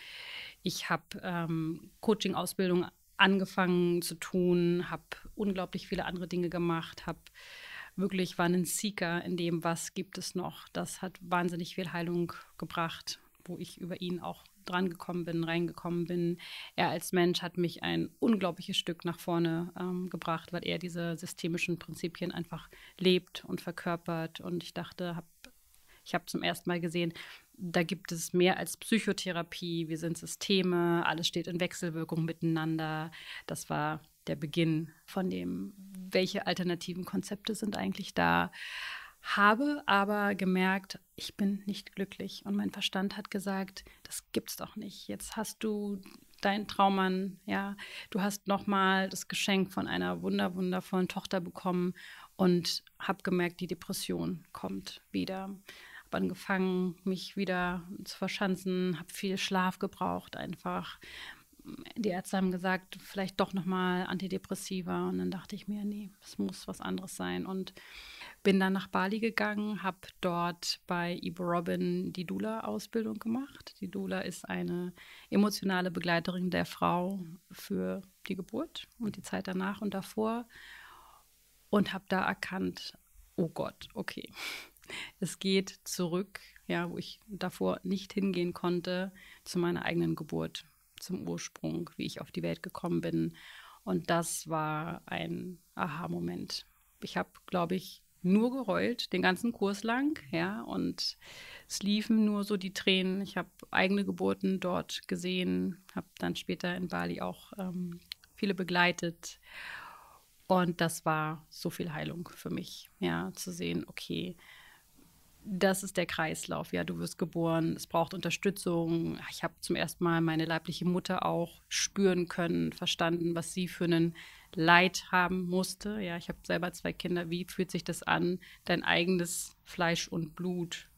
Ich habe ähm, Coaching-Ausbildung angefangen zu tun, habe unglaublich viele andere Dinge gemacht, habe wirklich war ein Seeker in dem, was gibt es noch. Das hat wahnsinnig viel Heilung gebracht, wo ich über ihn auch dran gekommen bin, reingekommen bin. Er als Mensch hat mich ein unglaubliches Stück nach vorne ähm, gebracht, weil er diese systemischen Prinzipien einfach lebt und verkörpert. Und ich dachte, hab, ich habe zum ersten Mal gesehen, da gibt es mehr als Psychotherapie. Wir sind Systeme, alles steht in Wechselwirkung miteinander. Das war der Beginn von dem, welche alternativen Konzepte sind eigentlich da habe aber gemerkt, ich bin nicht glücklich. Und mein Verstand hat gesagt, das gibt's doch nicht. Jetzt hast du deinen Traummann, ja, du hast nochmal das Geschenk von einer wunder, wundervollen Tochter bekommen und habe gemerkt, die Depression kommt wieder. Habe angefangen, mich wieder zu verschanzen, habe viel Schlaf gebraucht einfach. Die Ärzte haben gesagt, vielleicht doch nochmal Antidepressiva. Und dann dachte ich mir, nee, es muss was anderes sein. Und bin dann nach Bali gegangen, habe dort bei Ibo Robin die Dula-Ausbildung gemacht. Die Dula ist eine emotionale Begleiterin der Frau für die Geburt und die Zeit danach und davor. Und habe da erkannt, oh Gott, okay, es geht zurück, ja, wo ich davor nicht hingehen konnte, zu meiner eigenen Geburt, zum Ursprung, wie ich auf die Welt gekommen bin. Und das war ein Aha-Moment. Ich habe, glaube ich, nur geheult, den ganzen Kurs lang, ja, und es liefen nur so die Tränen. Ich habe eigene Geburten dort gesehen, habe dann später in Bali auch ähm, viele begleitet. Und das war so viel Heilung für mich, ja, zu sehen, okay, das ist der Kreislauf. Ja, du wirst geboren, es braucht Unterstützung. Ich habe zum ersten Mal meine leibliche Mutter auch spüren können, verstanden, was sie für einen Leid haben musste. Ja, ich habe selber zwei Kinder. Wie fühlt sich das an, dein eigenes Fleisch und Blut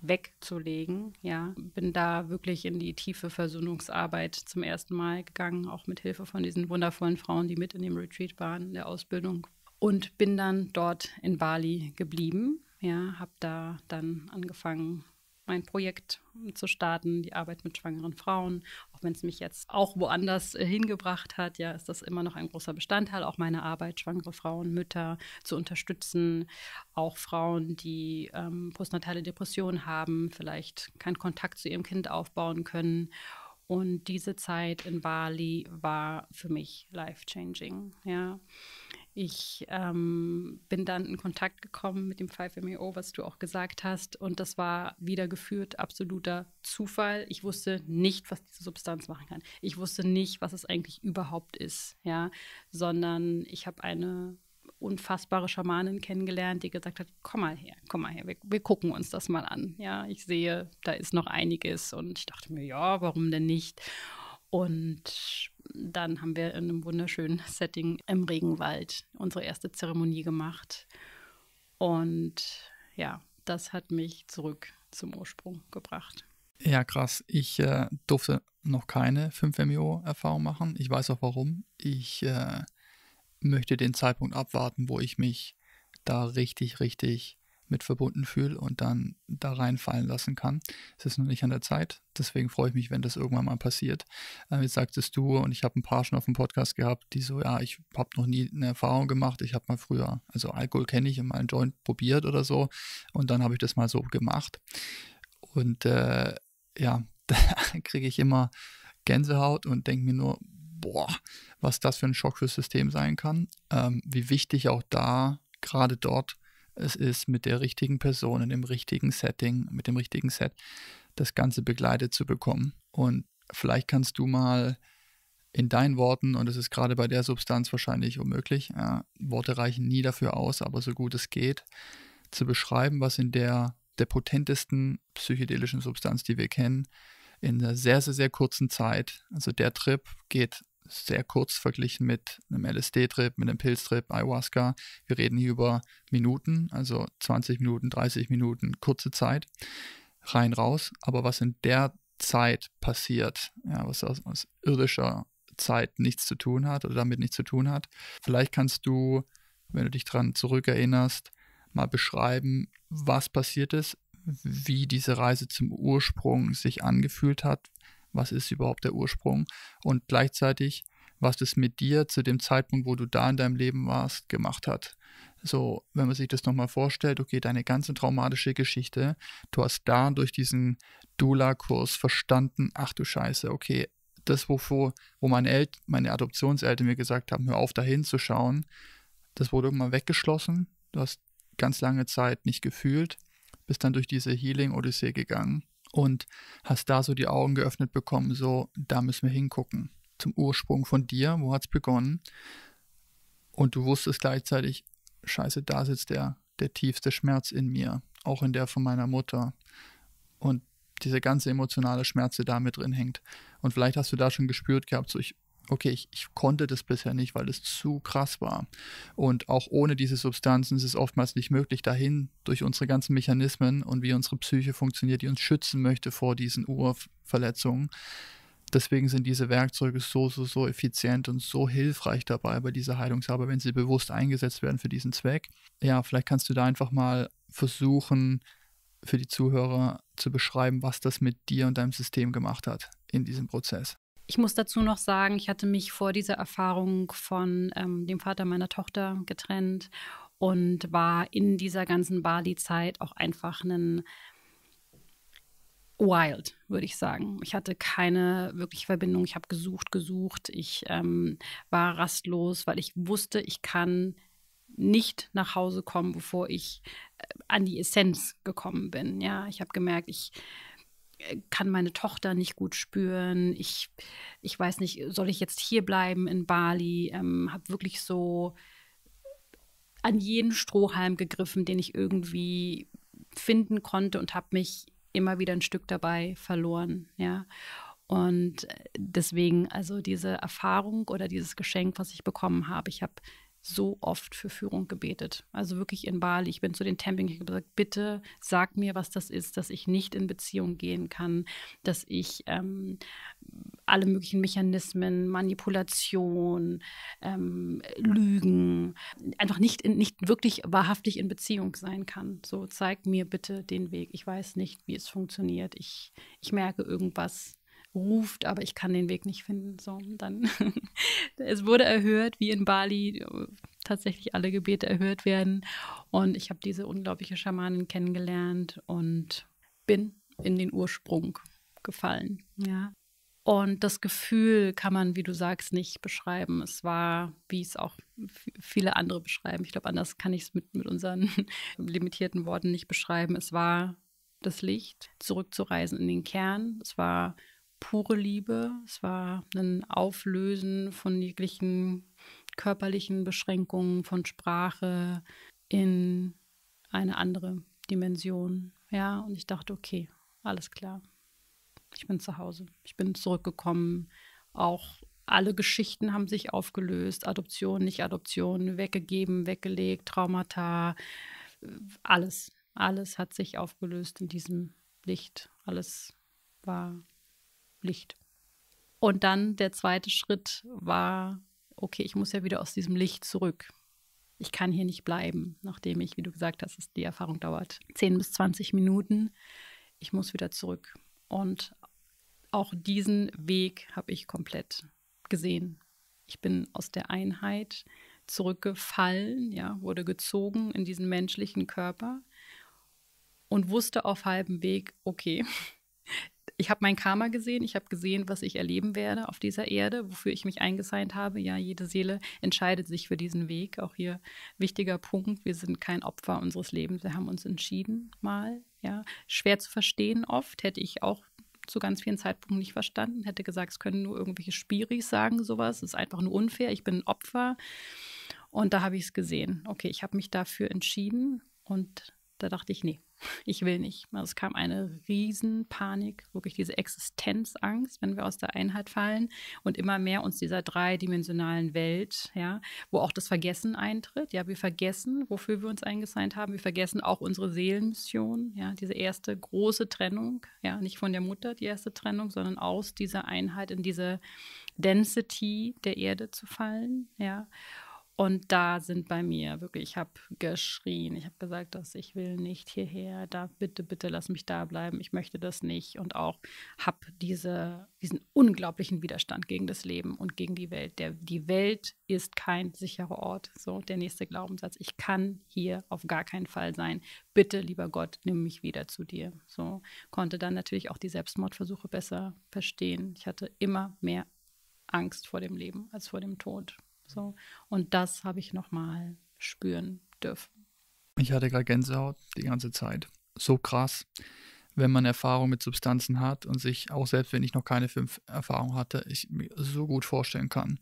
wegzulegen? Ja, bin da wirklich in die tiefe Versöhnungsarbeit zum ersten Mal gegangen, auch mit Hilfe von diesen wundervollen Frauen, die mit in dem Retreat waren, in der Ausbildung. Und bin dann dort in Bali geblieben. Ja, habe da dann angefangen, mein Projekt zu starten, die Arbeit mit schwangeren Frauen. Auch wenn es mich jetzt auch woanders äh, hingebracht hat, ja, ist das immer noch ein großer Bestandteil auch meine Arbeit, schwangere Frauen, Mütter zu unterstützen, auch Frauen, die ähm, postnatale Depressionen haben, vielleicht keinen Kontakt zu ihrem Kind aufbauen können. Und diese Zeit in Bali war für mich life-changing. Ja. Ich ähm, bin dann in Kontakt gekommen mit dem 5MEO, was du auch gesagt hast. Und das war wiedergeführt absoluter Zufall. Ich wusste nicht, was diese Substanz machen kann. Ich wusste nicht, was es eigentlich überhaupt ist, ja, sondern ich habe eine unfassbare Schamanin kennengelernt, die gesagt hat, komm mal her, komm mal her, wir, wir, gucken uns das mal an. Ja, ich sehe, da ist noch einiges und ich dachte mir, ja, warum denn nicht? Und dann haben wir in einem wunderschönen Setting im Regenwald unsere erste Zeremonie gemacht. Und ja, das hat mich zurück zum Ursprung gebracht. Ja, krass. Ich äh, durfte noch keine 5-MeO-Erfahrung machen. Ich weiß auch warum. Ich äh, möchte den Zeitpunkt abwarten, wo ich mich da richtig, richtig mit verbunden fühle und dann da reinfallen lassen kann. Es ist noch nicht an der Zeit, deswegen freue ich mich, wenn das irgendwann mal passiert. Ähm, jetzt sagtest du, und ich habe ein paar schon auf dem Podcast gehabt, die so, ja, ich habe noch nie eine Erfahrung gemacht, ich habe mal früher, also Alkohol kenne ich, mal einen Joint probiert oder so und dann habe ich das mal so gemacht. Und äh, ja, da kriege ich immer Gänsehaut und denke mir nur, boah, was das für ein Schock fürs System sein kann, ähm, wie wichtig auch da gerade dort es ist, mit der richtigen Person in dem richtigen Setting, mit dem richtigen Set das Ganze begleitet zu bekommen. Und vielleicht kannst du mal in deinen Worten, und es ist gerade bei der Substanz wahrscheinlich unmöglich, äh, Worte reichen nie dafür aus, aber so gut es geht, zu beschreiben, was in der, der potentesten psychedelischen Substanz, die wir kennen, in einer sehr, sehr, sehr kurzen Zeit, also der Trip geht sehr kurz verglichen mit einem LSD-Trip, mit einem Pilztrip, Ayahuasca. Wir reden hier über Minuten, also 20 Minuten, 30 Minuten, kurze Zeit, rein raus. Aber was in der Zeit passiert, ja, was aus, aus irdischer Zeit nichts zu tun hat oder damit nichts zu tun hat. Vielleicht kannst du, wenn du dich daran zurückerinnerst, mal beschreiben, was passiert ist, wie diese Reise zum Ursprung sich angefühlt hat, was ist überhaupt der Ursprung und gleichzeitig, was es mit dir zu dem Zeitpunkt, wo du da in deinem Leben warst, gemacht hat. So, wenn man sich das nochmal vorstellt, okay, deine ganze traumatische Geschichte, du hast da durch diesen Dula-Kurs verstanden, ach du Scheiße, okay, das, wovor, wo meine, El meine Adoptionseltern mir gesagt haben, hör auf, da hinzuschauen, das wurde irgendwann weggeschlossen. Du hast ganz lange Zeit nicht gefühlt, bist dann durch diese Healing-Odyssee gegangen und hast da so die Augen geöffnet bekommen, so, da müssen wir hingucken. Zum Ursprung von dir, wo hat es begonnen? Und du wusstest gleichzeitig, scheiße, da sitzt der, der tiefste Schmerz in mir, auch in der von meiner Mutter. Und diese ganze emotionale Schmerz, der da mit drin hängt. Und vielleicht hast du da schon gespürt gehabt, so ich okay, ich, ich konnte das bisher nicht, weil es zu krass war. Und auch ohne diese Substanzen ist es oftmals nicht möglich, dahin durch unsere ganzen Mechanismen und wie unsere Psyche funktioniert, die uns schützen möchte vor diesen Urverletzungen. Deswegen sind diese Werkzeuge so, so, so effizient und so hilfreich dabei bei dieser Heilungsarbeit, wenn sie bewusst eingesetzt werden für diesen Zweck. Ja, vielleicht kannst du da einfach mal versuchen, für die Zuhörer zu beschreiben, was das mit dir und deinem System gemacht hat in diesem Prozess. Ich muss dazu noch sagen, ich hatte mich vor dieser Erfahrung von ähm, dem Vater meiner Tochter getrennt und war in dieser ganzen Bali-Zeit auch einfach ein Wild, würde ich sagen. Ich hatte keine wirkliche Verbindung. Ich habe gesucht, gesucht. Ich ähm, war rastlos, weil ich wusste, ich kann nicht nach Hause kommen, bevor ich äh, an die Essenz gekommen bin. Ja, ich habe gemerkt, ich kann meine Tochter nicht gut spüren. Ich, ich weiß nicht, soll ich jetzt hier bleiben in Bali? Ähm, habe wirklich so an jeden Strohhalm gegriffen, den ich irgendwie finden konnte und habe mich immer wieder ein Stück dabei verloren, ja. Und äh, deswegen, also diese Erfahrung oder dieses Geschenk, was ich bekommen habe, ich habe so oft für Führung gebetet. Also wirklich in Bali. Ich bin zu den Tempeln gesagt, bitte sag mir, was das ist, dass ich nicht in Beziehung gehen kann, dass ich ähm, alle möglichen Mechanismen, Manipulation, ähm, Lügen, einfach nicht, in, nicht wirklich wahrhaftig in Beziehung sein kann. So zeig mir bitte den Weg. Ich weiß nicht, wie es funktioniert. Ich, ich merke irgendwas ruft, aber ich kann den Weg nicht finden. So, dann es wurde erhört, wie in Bali äh, tatsächlich alle Gebete erhört werden. Und ich habe diese unglaubliche Schamanin kennengelernt und bin in den Ursprung gefallen. Ja. Und das Gefühl kann man, wie du sagst, nicht beschreiben. Es war, wie es auch viele andere beschreiben. Ich glaube, anders kann ich es mit, mit unseren limitierten Worten nicht beschreiben. Es war das Licht, zurückzureisen in den Kern. Es war pure Liebe. Es war ein Auflösen von jeglichen körperlichen Beschränkungen, von Sprache in eine andere Dimension. Ja, und ich dachte, okay, alles klar. Ich bin zu Hause. Ich bin zurückgekommen. Auch alle Geschichten haben sich aufgelöst. Adoption, nicht Adoption, weggegeben, weggelegt, Traumata. Alles, alles hat sich aufgelöst in diesem Licht. Alles war Licht. Und dann der zweite Schritt war, okay, ich muss ja wieder aus diesem Licht zurück. Ich kann hier nicht bleiben, nachdem ich, wie du gesagt hast, ist die Erfahrung dauert 10 bis 20 Minuten. Ich muss wieder zurück. Und auch diesen Weg habe ich komplett gesehen. Ich bin aus der Einheit zurückgefallen, ja, wurde gezogen in diesen menschlichen Körper und wusste auf halbem Weg, okay, ich habe mein Karma gesehen, ich habe gesehen, was ich erleben werde auf dieser Erde, wofür ich mich eingeseint habe. Ja, jede Seele entscheidet sich für diesen Weg. Auch hier wichtiger Punkt, wir sind kein Opfer unseres Lebens, wir haben uns entschieden mal. Ja, schwer zu verstehen oft, hätte ich auch zu ganz vielen Zeitpunkten nicht verstanden, hätte gesagt, es können nur irgendwelche Spiris sagen, sowas, es ist einfach nur unfair, ich bin ein Opfer. Und da habe ich es gesehen. Okay, ich habe mich dafür entschieden und da dachte ich, nee, ich will nicht. Also es kam eine Riesenpanik, wirklich diese Existenzangst, wenn wir aus der Einheit fallen und immer mehr uns dieser dreidimensionalen Welt, ja, wo auch das Vergessen eintritt. Ja, wir vergessen, wofür wir uns eingesigned haben. Wir vergessen auch unsere Seelenmission, ja, diese erste große Trennung, ja, nicht von der Mutter die erste Trennung, sondern aus dieser Einheit in diese Density der Erde zu fallen, ja. Und da sind bei mir wirklich, ich habe geschrien, ich habe gesagt, dass ich will nicht hierher, da bitte, bitte lass mich da bleiben, ich möchte das nicht. Und auch habe diese, diesen unglaublichen Widerstand gegen das Leben und gegen die Welt. Der, die Welt ist kein sicherer Ort. So der nächste Glaubenssatz. Ich kann hier auf gar keinen Fall sein. Bitte, lieber Gott, nimm mich wieder zu dir. So konnte dann natürlich auch die Selbstmordversuche besser verstehen. Ich hatte immer mehr Angst vor dem Leben als vor dem Tod. So. Und das habe ich nochmal spüren dürfen. Ich hatte gerade Gänsehaut die ganze Zeit. So krass, wenn man Erfahrung mit Substanzen hat und sich, auch selbst wenn ich noch keine fünf Erfahrungen hatte, ich mir so gut vorstellen kann,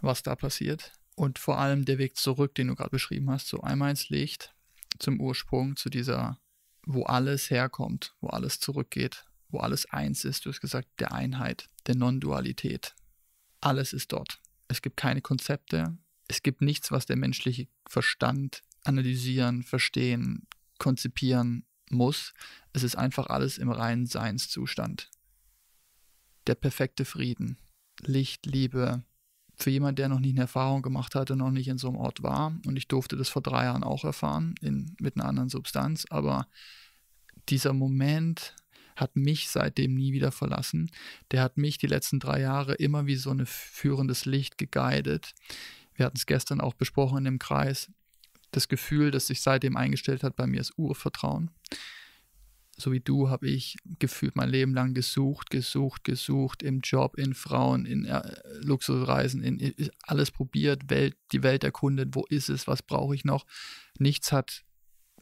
was da passiert. Und vor allem der Weg zurück, den du gerade beschrieben hast, so einmal ins Licht, zum Ursprung, zu dieser, wo alles herkommt, wo alles zurückgeht, wo alles eins ist. Du hast gesagt, der Einheit, der Non-Dualität. Alles ist dort. Es gibt keine Konzepte. Es gibt nichts, was der menschliche Verstand analysieren, verstehen, konzipieren muss. Es ist einfach alles im reinen Seinszustand. Der perfekte Frieden, Licht, Liebe. Für jemanden, der noch nicht eine Erfahrung gemacht hatte, noch nicht in so einem Ort war, und ich durfte das vor drei Jahren auch erfahren, in, mit einer anderen Substanz, aber dieser Moment, hat mich seitdem nie wieder verlassen. Der hat mich die letzten drei Jahre immer wie so ein führendes Licht geguidet. Wir hatten es gestern auch besprochen in dem Kreis. Das Gefühl, das sich seitdem eingestellt hat bei mir, ist Urvertrauen. So wie du habe ich gefühlt mein Leben lang gesucht, gesucht, gesucht, im Job, in Frauen, in äh, Luxusreisen, in alles probiert, Welt, die Welt erkundet, wo ist es, was brauche ich noch. Nichts hat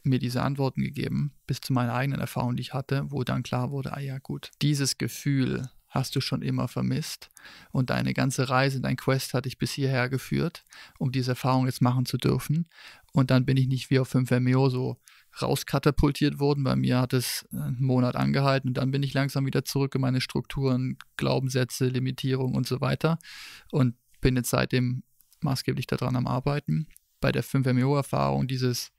mir diese Antworten gegeben, bis zu meiner eigenen Erfahrung, die ich hatte, wo dann klar wurde, ah ja gut, dieses Gefühl hast du schon immer vermisst und deine ganze Reise, dein Quest hat dich bis hierher geführt, um diese Erfahrung jetzt machen zu dürfen. Und dann bin ich nicht wie auf 5 MEO so rauskatapultiert worden. Bei mir hat es äh, einen Monat angehalten und dann bin ich langsam wieder zurück in meine Strukturen, Glaubenssätze, Limitierung und so weiter und bin jetzt seitdem maßgeblich daran am Arbeiten. Bei der 5-MeO-Erfahrung dieses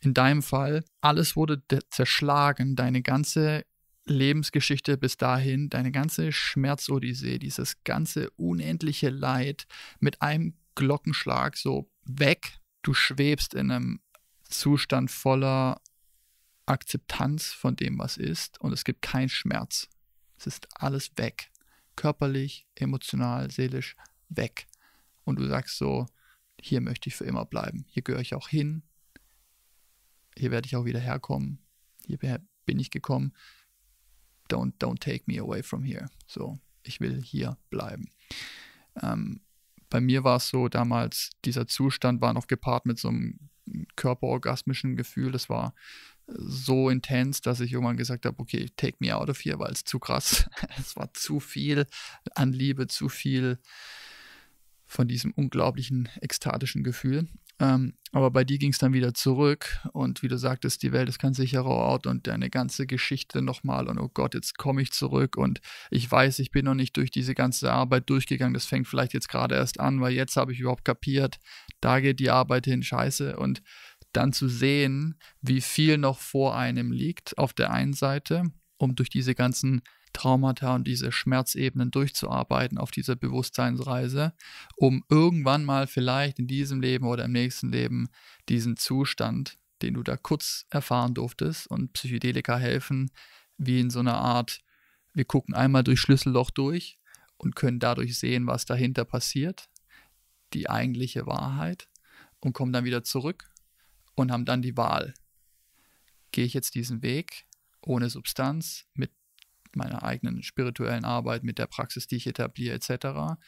in deinem Fall, alles wurde zerschlagen, deine ganze Lebensgeschichte bis dahin, deine ganze Schmerzodyssee, dieses ganze unendliche Leid mit einem Glockenschlag so weg. Du schwebst in einem Zustand voller Akzeptanz von dem, was ist und es gibt keinen Schmerz. Es ist alles weg. Körperlich, emotional, seelisch weg. Und du sagst so, hier möchte ich für immer bleiben. Hier gehöre ich auch hin hier werde ich auch wieder herkommen, hier bin ich gekommen, don't, don't take me away from here. So, ich will hier bleiben. Ähm, bei mir war es so, damals, dieser Zustand war noch gepaart mit so einem körperorgasmischen Gefühl. Das war so intens, dass ich irgendwann gesagt habe, okay, take me out of here, weil es zu krass, es war zu viel an Liebe, zu viel von diesem unglaublichen ekstatischen Gefühl. Ähm, aber bei dir ging es dann wieder zurück und wie du sagtest, die Welt ist kein sicherer Ort und deine ganze Geschichte nochmal und oh Gott, jetzt komme ich zurück und ich weiß, ich bin noch nicht durch diese ganze Arbeit durchgegangen, das fängt vielleicht jetzt gerade erst an, weil jetzt habe ich überhaupt kapiert, da geht die Arbeit hin, scheiße und dann zu sehen, wie viel noch vor einem liegt auf der einen Seite, um durch diese ganzen Traumata und diese Schmerzebenen durchzuarbeiten auf dieser Bewusstseinsreise, um irgendwann mal vielleicht in diesem Leben oder im nächsten Leben diesen Zustand, den du da kurz erfahren durftest, und Psychedelika helfen, wie in so einer Art, wir gucken einmal durch Schlüsselloch durch und können dadurch sehen, was dahinter passiert, die eigentliche Wahrheit, und kommen dann wieder zurück und haben dann die Wahl. Gehe ich jetzt diesen Weg ohne Substanz, mit meiner eigenen spirituellen Arbeit, mit der Praxis, die ich etabliere, etc.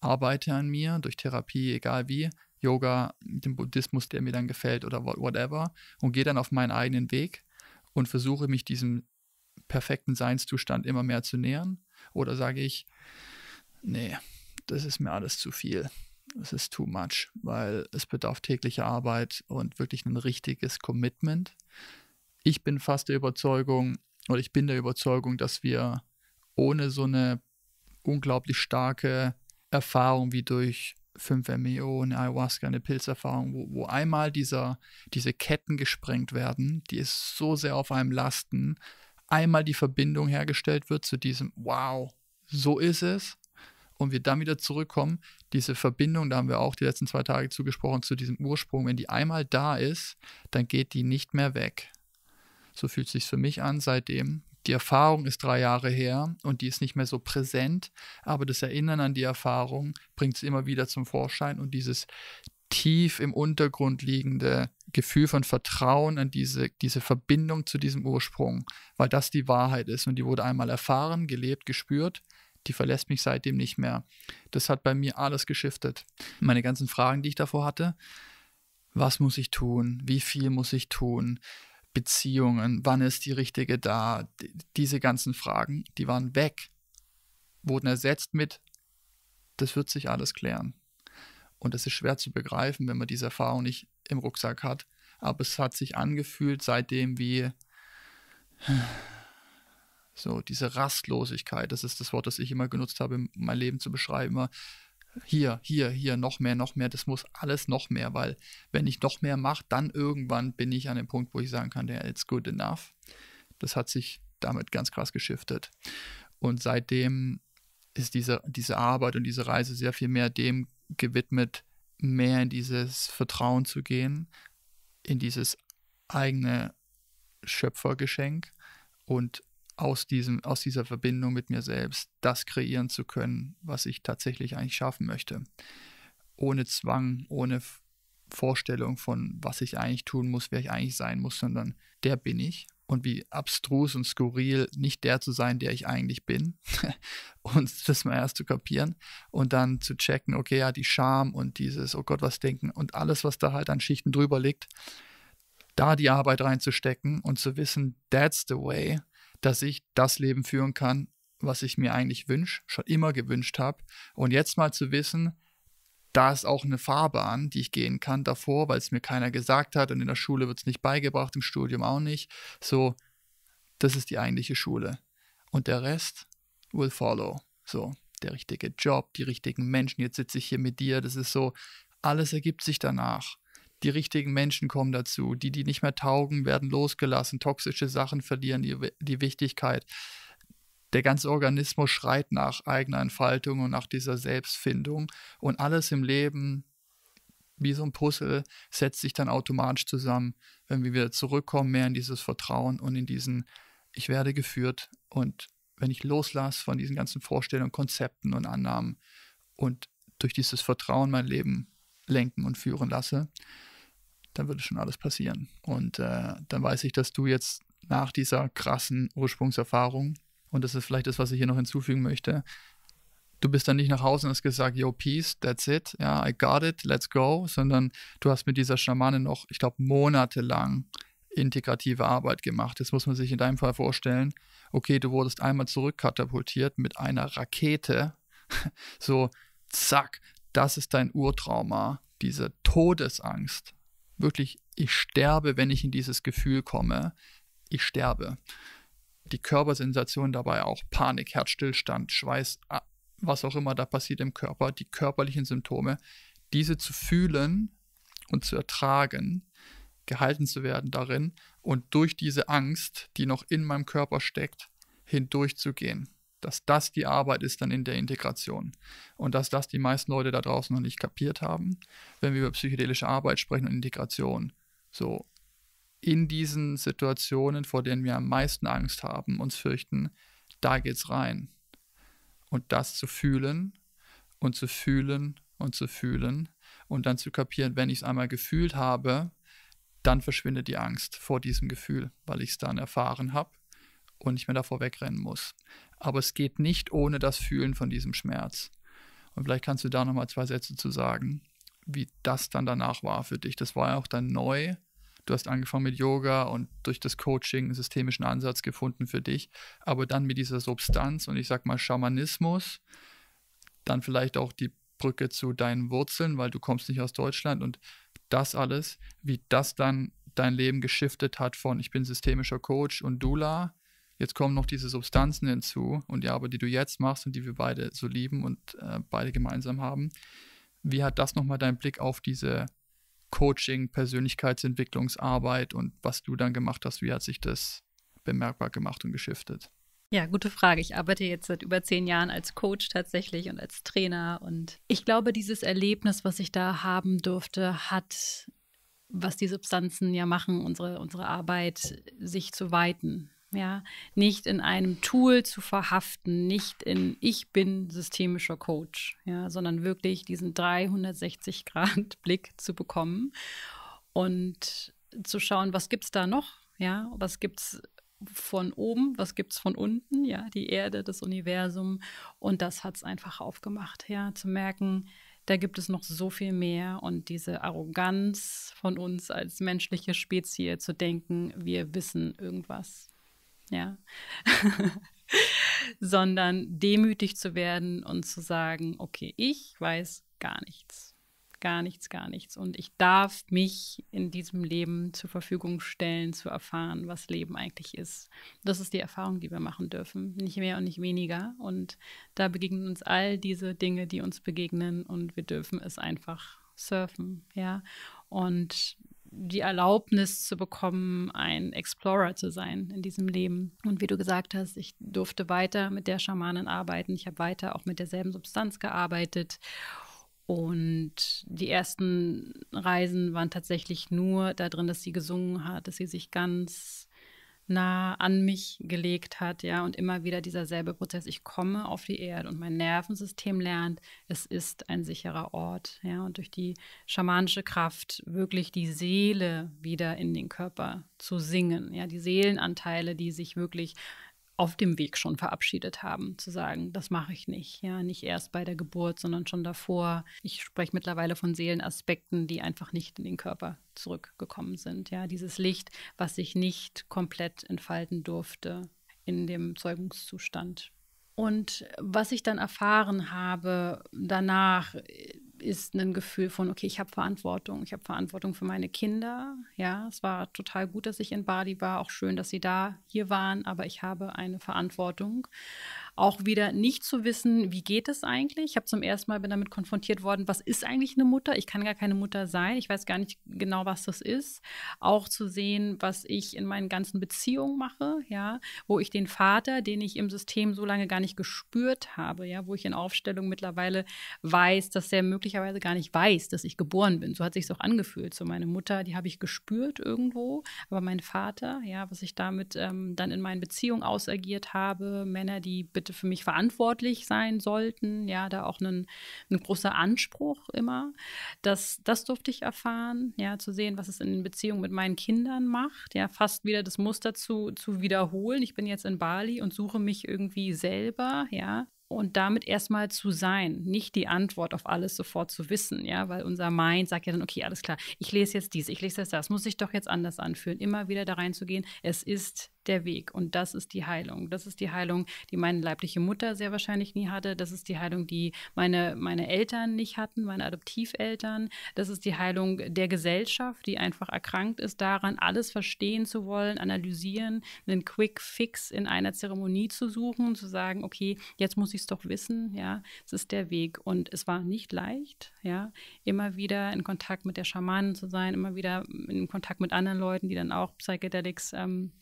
Arbeite an mir durch Therapie, egal wie, Yoga, mit dem Buddhismus, der mir dann gefällt oder whatever, und gehe dann auf meinen eigenen Weg und versuche mich diesem perfekten Seinszustand immer mehr zu nähern? Oder sage ich, nee, das ist mir alles zu viel. Das ist too much, weil es bedarf täglicher Arbeit und wirklich ein richtiges Commitment. Ich bin fast der Überzeugung, oder ich bin der Überzeugung, dass wir ohne so eine unglaublich starke Erfahrung wie durch 5-MeO, eine Ayahuasca, eine Pilzerfahrung, wo, wo einmal dieser, diese Ketten gesprengt werden, die es so sehr auf einem lasten, einmal die Verbindung hergestellt wird zu diesem Wow, so ist es und wir dann wieder zurückkommen, diese Verbindung, da haben wir auch die letzten zwei Tage zugesprochen, zu diesem Ursprung, wenn die einmal da ist, dann geht die nicht mehr weg. So fühlt es sich für mich an seitdem. Die Erfahrung ist drei Jahre her und die ist nicht mehr so präsent, aber das Erinnern an die Erfahrung bringt es immer wieder zum Vorschein und dieses tief im Untergrund liegende Gefühl von Vertrauen an diese, diese Verbindung zu diesem Ursprung, weil das die Wahrheit ist und die wurde einmal erfahren, gelebt, gespürt die verlässt mich seitdem nicht mehr. Das hat bei mir alles geschiftet. Meine ganzen Fragen, die ich davor hatte, was muss ich tun? Wie viel muss ich tun? Beziehungen, wann ist die richtige da, diese ganzen Fragen, die waren weg, wurden ersetzt mit, das wird sich alles klären. Und das ist schwer zu begreifen, wenn man diese Erfahrung nicht im Rucksack hat. Aber es hat sich angefühlt seitdem wie so diese Rastlosigkeit. Das ist das Wort, das ich immer genutzt habe, mein Leben zu beschreiben. Immer hier, hier, hier, noch mehr, noch mehr, das muss alles noch mehr, weil wenn ich noch mehr mache, dann irgendwann bin ich an dem Punkt, wo ich sagen kann, der yeah, it's good enough. Das hat sich damit ganz krass geschiftet. Und seitdem ist diese, diese Arbeit und diese Reise sehr viel mehr dem gewidmet, mehr in dieses Vertrauen zu gehen, in dieses eigene Schöpfergeschenk und aus, diesem, aus dieser Verbindung mit mir selbst das kreieren zu können, was ich tatsächlich eigentlich schaffen möchte. Ohne Zwang, ohne Vorstellung von, was ich eigentlich tun muss, wer ich eigentlich sein muss, sondern der bin ich. Und wie abstrus und skurril, nicht der zu sein, der ich eigentlich bin. und das mal erst zu kapieren und dann zu checken, okay, ja, die Scham und dieses, oh Gott, was denken und alles, was da halt an Schichten drüber liegt, da die Arbeit reinzustecken und zu wissen, that's the way dass ich das Leben führen kann, was ich mir eigentlich wünsche, schon immer gewünscht habe. Und jetzt mal zu wissen, da ist auch eine Fahrbahn, die ich gehen kann davor, weil es mir keiner gesagt hat und in der Schule wird es nicht beigebracht, im Studium auch nicht. So, das ist die eigentliche Schule. Und der Rest will follow. So, der richtige Job, die richtigen Menschen, jetzt sitze ich hier mit dir, das ist so, alles ergibt sich danach die richtigen Menschen kommen dazu, die, die nicht mehr taugen, werden losgelassen, toxische Sachen verlieren die, die Wichtigkeit. Der ganze Organismus schreit nach eigener Entfaltung und nach dieser Selbstfindung. Und alles im Leben, wie so ein Puzzle, setzt sich dann automatisch zusammen, wenn wir wieder zurückkommen, mehr in dieses Vertrauen und in diesen, ich werde geführt. Und wenn ich loslasse von diesen ganzen Vorstellungen, Konzepten und Annahmen und durch dieses Vertrauen mein Leben lenken und führen lasse, dann würde schon alles passieren. Und äh, dann weiß ich, dass du jetzt nach dieser krassen Ursprungserfahrung, und das ist vielleicht das, was ich hier noch hinzufügen möchte, du bist dann nicht nach Hause und hast gesagt, yo, peace, that's it, ja, I got it, let's go, sondern du hast mit dieser Schamane noch, ich glaube, monatelang integrative Arbeit gemacht. Jetzt muss man sich in deinem Fall vorstellen, okay, du wurdest einmal zurückkatapultiert mit einer Rakete, so, zack, das ist dein Urtrauma, diese Todesangst, wirklich, ich sterbe, wenn ich in dieses Gefühl komme, ich sterbe. Die Körpersensation dabei auch Panik, Herzstillstand, Schweiß, ah, was auch immer da passiert im Körper, die körperlichen Symptome, diese zu fühlen und zu ertragen, gehalten zu werden darin und durch diese Angst, die noch in meinem Körper steckt, hindurchzugehen dass das die Arbeit ist dann in der Integration und dass das die meisten Leute da draußen noch nicht kapiert haben, wenn wir über psychedelische Arbeit sprechen und Integration. So in diesen Situationen, vor denen wir am meisten Angst haben, uns fürchten, da geht's rein. Und das zu fühlen und zu fühlen und zu fühlen und dann zu kapieren, wenn ich es einmal gefühlt habe, dann verschwindet die Angst vor diesem Gefühl, weil ich es dann erfahren habe und nicht mehr davor wegrennen muss. Aber es geht nicht ohne das Fühlen von diesem Schmerz. Und vielleicht kannst du da nochmal zwei Sätze zu sagen, wie das dann danach war für dich. Das war ja auch dann neu. Du hast angefangen mit Yoga und durch das Coaching einen systemischen Ansatz gefunden für dich. Aber dann mit dieser Substanz und ich sag mal Schamanismus, dann vielleicht auch die Brücke zu deinen Wurzeln, weil du kommst nicht aus Deutschland und das alles, wie das dann dein Leben geschiftet hat von ich bin systemischer Coach und Dula Jetzt kommen noch diese Substanzen hinzu und die Arbeit, die du jetzt machst und die wir beide so lieben und äh, beide gemeinsam haben. Wie hat das nochmal deinen Blick auf diese Coaching, Persönlichkeitsentwicklungsarbeit und was du dann gemacht hast? Wie hat sich das bemerkbar gemacht und geschiftet? Ja, gute Frage. Ich arbeite jetzt seit über zehn Jahren als Coach tatsächlich und als Trainer. Und ich glaube, dieses Erlebnis, was ich da haben durfte, hat, was die Substanzen ja machen, unsere, unsere Arbeit sich zu weiten ja, nicht in einem Tool zu verhaften, nicht in ich bin systemischer Coach, ja, sondern wirklich diesen 360 Grad Blick zu bekommen und zu schauen, was gibt es da noch, ja, was es von oben, was gibt es von unten, ja, die Erde, das Universum und das hat es einfach aufgemacht, ja, zu merken, da gibt es noch so viel mehr und diese Arroganz von uns als menschliche Spezies zu denken, wir wissen irgendwas, ja. sondern demütig zu werden und zu sagen, okay, ich weiß gar nichts, gar nichts, gar nichts. Und ich darf mich in diesem Leben zur Verfügung stellen, zu erfahren, was Leben eigentlich ist. Das ist die Erfahrung, die wir machen dürfen, nicht mehr und nicht weniger. Und da begegnen uns all diese Dinge, die uns begegnen und wir dürfen es einfach surfen, ja. Und die Erlaubnis zu bekommen, ein Explorer zu sein in diesem Leben. Und wie du gesagt hast, ich durfte weiter mit der Schamanin arbeiten. Ich habe weiter auch mit derselben Substanz gearbeitet. Und die ersten Reisen waren tatsächlich nur darin, dass sie gesungen hat, dass sie sich ganz nah an mich gelegt hat, ja, und immer wieder dieser selbe Prozess, ich komme auf die Erde und mein Nervensystem lernt, es ist ein sicherer Ort, ja, und durch die schamanische Kraft wirklich die Seele wieder in den Körper zu singen, ja, die Seelenanteile, die sich wirklich auf dem Weg schon verabschiedet haben, zu sagen, das mache ich nicht, ja, nicht erst bei der Geburt, sondern schon davor. Ich spreche mittlerweile von Seelenaspekten, die einfach nicht in den Körper zurückgekommen sind, ja, dieses Licht, was sich nicht komplett entfalten durfte in dem Zeugungszustand. Und was ich dann erfahren habe danach, äh, ist ein Gefühl von, okay, ich habe Verantwortung. Ich habe Verantwortung für meine Kinder. Ja, es war total gut, dass ich in Bali war. Auch schön, dass sie da hier waren. Aber ich habe eine Verantwortung. Auch wieder nicht zu wissen, wie geht es eigentlich? Ich habe zum ersten Mal bin damit konfrontiert worden, was ist eigentlich eine Mutter? Ich kann gar keine Mutter sein. Ich weiß gar nicht genau, was das ist. Auch zu sehen, was ich in meinen ganzen Beziehungen mache. Ja, wo ich den Vater, den ich im System so lange gar nicht gespürt habe. Ja, wo ich in Aufstellung mittlerweile weiß, dass er möglicherweise möglicherweise gar nicht weiß, dass ich geboren bin. So hat sich auch angefühlt. So meine Mutter, die habe ich gespürt irgendwo, aber mein Vater, ja, was ich damit ähm, dann in meinen Beziehungen ausagiert habe, Männer, die bitte für mich verantwortlich sein sollten, ja, da auch ein großer Anspruch immer. Das, das durfte ich erfahren, ja, zu sehen, was es in Beziehungen mit meinen Kindern macht, ja, fast wieder das Muster zu, zu wiederholen. Ich bin jetzt in Bali und suche mich irgendwie selber, ja, und damit erstmal zu sein, nicht die Antwort auf alles sofort zu wissen, ja, weil unser Mind sagt ja dann, okay, alles klar, ich lese jetzt dies, ich lese jetzt das, muss ich doch jetzt anders anfühlen, immer wieder da reinzugehen. Es ist der Weg und das ist die Heilung. Das ist die Heilung, die meine leibliche Mutter sehr wahrscheinlich nie hatte. Das ist die Heilung, die meine, meine Eltern nicht hatten, meine Adoptiveltern. Das ist die Heilung der Gesellschaft, die einfach erkrankt ist daran, alles verstehen zu wollen, analysieren, einen Quick Fix in einer Zeremonie zu suchen, zu sagen, okay, jetzt muss ich es doch wissen, ja, es ist der Weg und es war nicht leicht, ja, immer wieder in Kontakt mit der Schamanin zu sein, immer wieder in Kontakt mit anderen Leuten, die dann auch Psychedelics ähm,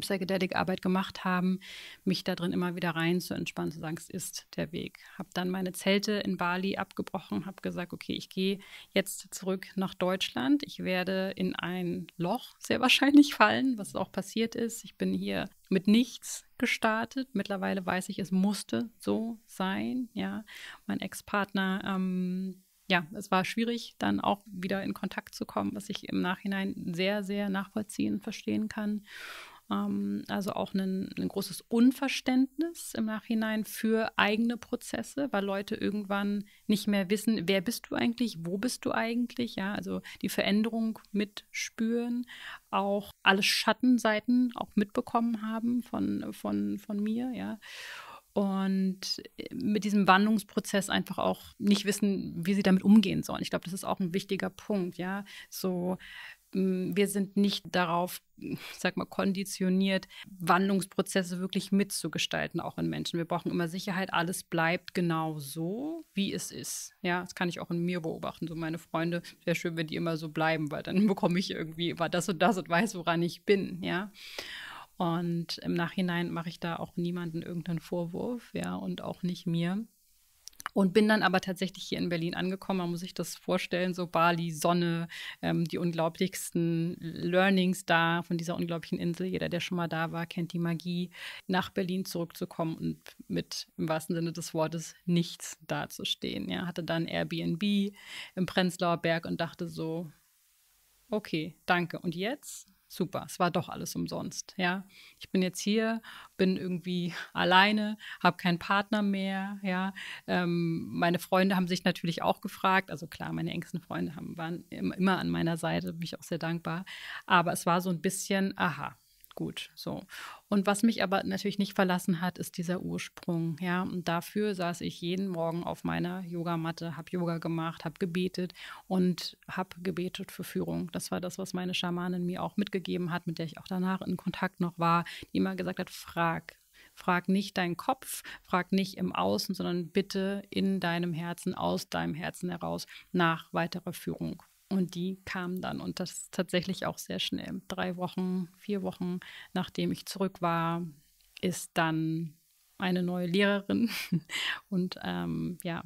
Psychedelic-Arbeit gemacht haben, mich da drin immer wieder rein zu entspannen, zu sagen, es ist der Weg. Habe dann meine Zelte in Bali abgebrochen, habe gesagt, okay, ich gehe jetzt zurück nach Deutschland. Ich werde in ein Loch sehr wahrscheinlich fallen, was auch passiert ist. Ich bin hier mit nichts gestartet. Mittlerweile weiß ich, es musste so sein. Ja, mein Ex-Partner ähm, ja, es war schwierig, dann auch wieder in Kontakt zu kommen, was ich im Nachhinein sehr, sehr nachvollziehen, verstehen kann. Ähm, also auch ein, ein, großes Unverständnis im Nachhinein für eigene Prozesse, weil Leute irgendwann nicht mehr wissen, wer bist du eigentlich, wo bist du eigentlich, ja, also die Veränderung mitspüren, auch alle Schattenseiten auch mitbekommen haben von, von, von mir, ja. Und mit diesem Wandlungsprozess einfach auch nicht wissen, wie sie damit umgehen sollen. Ich glaube, das ist auch ein wichtiger Punkt, ja. So, Mm, wir sind nicht darauf, sag mal, konditioniert, Wandlungsprozesse wirklich mitzugestalten, auch in Menschen. Wir brauchen immer Sicherheit, alles bleibt genau so, wie es ist. Ja, das kann ich auch in mir beobachten. So meine Freunde, wäre schön, wenn die immer so bleiben, weil dann bekomme ich irgendwie immer das und das und weiß, woran ich bin, ja. Und im Nachhinein mache ich da auch niemanden irgendeinen Vorwurf, ja, und auch nicht mir. Und bin dann aber tatsächlich hier in Berlin angekommen. Man muss sich das vorstellen, so Bali, Sonne, ähm, die unglaublichsten Learnings da von dieser unglaublichen Insel. Jeder, der schon mal da war, kennt die Magie, nach Berlin zurückzukommen und mit im wahrsten Sinne des Wortes nichts dazustehen. Ja, hatte dann Airbnb im Prenzlauer Berg und dachte so, okay, danke. Und jetzt? super, es war doch alles umsonst, ja. Ich bin jetzt hier, bin irgendwie alleine, habe keinen Partner mehr, ja. Ähm, meine Freunde haben sich natürlich auch gefragt, also klar, meine engsten Freunde haben, waren immer an meiner Seite, bin ich auch sehr dankbar. Aber es war so ein bisschen, aha, gut. So. Und was mich aber natürlich nicht verlassen hat, ist dieser Ursprung. Ja, und dafür saß ich jeden Morgen auf meiner Yogamatte, habe Yoga gemacht, habe gebetet und habe gebetet für Führung. Das war das, was meine Schamanin mir auch mitgegeben hat, mit der ich auch danach in Kontakt noch war, die immer gesagt hat: Frag, Frag nicht deinen Kopf, frag nicht im Außen, sondern bitte in deinem Herzen, aus deinem Herzen heraus nach weiterer Führung. Und die kamen dann und das tatsächlich auch sehr schnell. Drei Wochen, vier Wochen nachdem ich zurück war, ist dann eine neue Lehrerin und ähm, ja,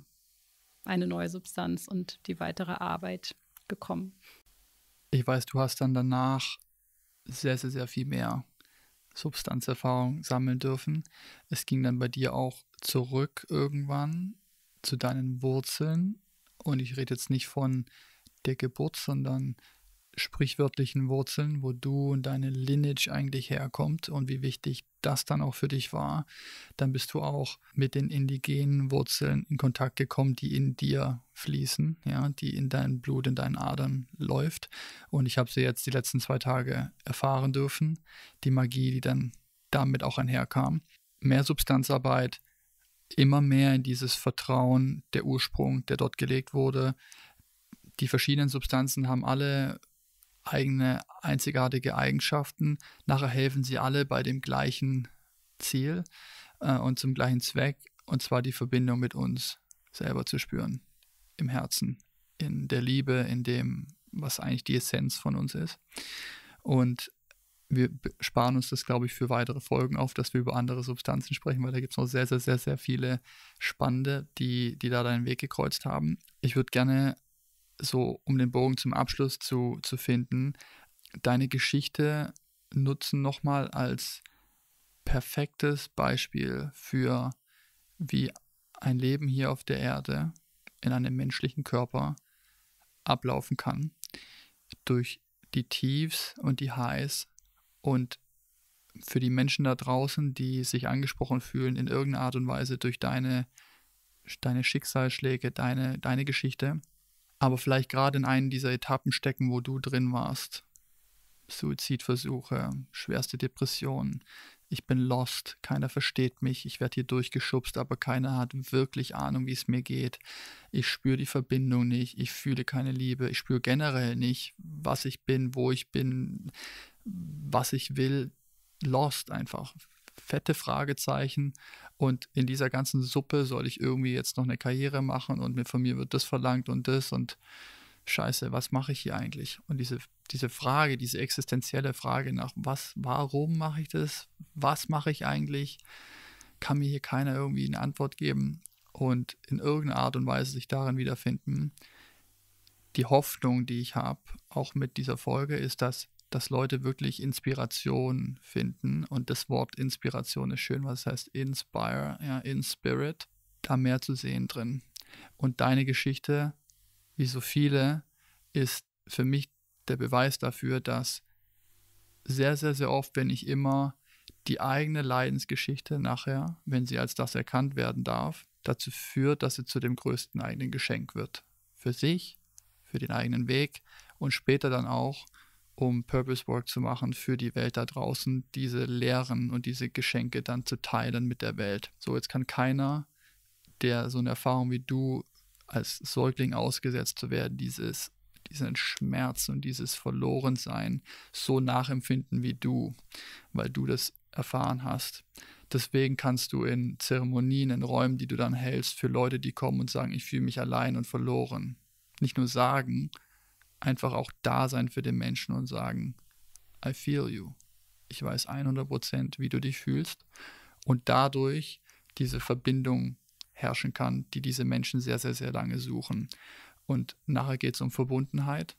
eine neue Substanz und die weitere Arbeit gekommen. Ich weiß, du hast dann danach sehr, sehr, sehr viel mehr Substanzerfahrung sammeln dürfen. Es ging dann bei dir auch zurück irgendwann zu deinen Wurzeln. Und ich rede jetzt nicht von der Geburt, sondern sprichwörtlichen Wurzeln, wo du und deine Lineage eigentlich herkommt und wie wichtig das dann auch für dich war, dann bist du auch mit den indigenen Wurzeln in Kontakt gekommen, die in dir fließen, ja, die in deinem Blut, in deinen Adern läuft. Und ich habe sie jetzt die letzten zwei Tage erfahren dürfen, die Magie, die dann damit auch einherkam. Mehr Substanzarbeit, immer mehr in dieses Vertrauen, der Ursprung, der dort gelegt wurde, die verschiedenen Substanzen haben alle eigene einzigartige Eigenschaften. Nachher helfen sie alle bei dem gleichen Ziel äh, und zum gleichen Zweck, und zwar die Verbindung mit uns selber zu spüren, im Herzen, in der Liebe, in dem, was eigentlich die Essenz von uns ist. Und wir sparen uns das, glaube ich, für weitere Folgen auf, dass wir über andere Substanzen sprechen, weil da gibt es noch sehr, sehr, sehr, sehr viele Spannende, die, die da deinen Weg gekreuzt haben. Ich würde gerne so um den Bogen zum Abschluss zu, zu finden, deine Geschichte nutzen nochmal als perfektes Beispiel für, wie ein Leben hier auf der Erde in einem menschlichen Körper ablaufen kann. Durch die Tiefs und die Highs und für die Menschen da draußen, die sich angesprochen fühlen in irgendeiner Art und Weise durch deine, deine Schicksalsschläge, deine, deine Geschichte, aber vielleicht gerade in einen dieser Etappen stecken, wo du drin warst. Suizidversuche, schwerste Depressionen, ich bin lost, keiner versteht mich, ich werde hier durchgeschubst, aber keiner hat wirklich Ahnung, wie es mir geht. Ich spüre die Verbindung nicht, ich fühle keine Liebe, ich spüre generell nicht, was ich bin, wo ich bin, was ich will. Lost einfach. Fette Fragezeichen und in dieser ganzen Suppe soll ich irgendwie jetzt noch eine Karriere machen und mir, von mir wird das verlangt und das und Scheiße, was mache ich hier eigentlich? Und diese, diese Frage, diese existenzielle Frage nach was, warum mache ich das? Was mache ich eigentlich? Kann mir hier keiner irgendwie eine Antwort geben und in irgendeiner Art und Weise sich darin wiederfinden. Die Hoffnung, die ich habe, auch mit dieser Folge, ist, dass dass Leute wirklich Inspiration finden. Und das Wort Inspiration ist schön, was heißt inspire, ja, in spirit, da mehr zu sehen drin. Und deine Geschichte, wie so viele, ist für mich der Beweis dafür, dass sehr, sehr, sehr oft, wenn ich immer die eigene Leidensgeschichte nachher, wenn sie als das erkannt werden darf, dazu führt, dass sie zu dem größten eigenen Geschenk wird. Für sich, für den eigenen Weg und später dann auch um Purpose Work zu machen für die Welt da draußen, diese Lehren und diese Geschenke dann zu teilen mit der Welt. So, jetzt kann keiner, der so eine Erfahrung wie du als Säugling ausgesetzt zu werden, dieses, diesen Schmerz und dieses Verlorensein so nachempfinden wie du, weil du das erfahren hast. Deswegen kannst du in Zeremonien, in Räumen, die du dann hältst, für Leute, die kommen und sagen, ich fühle mich allein und verloren, nicht nur sagen, einfach auch da sein für den Menschen und sagen, I feel you. Ich weiß 100 Prozent, wie du dich fühlst. Und dadurch diese Verbindung herrschen kann, die diese Menschen sehr, sehr, sehr lange suchen. Und nachher geht es um Verbundenheit,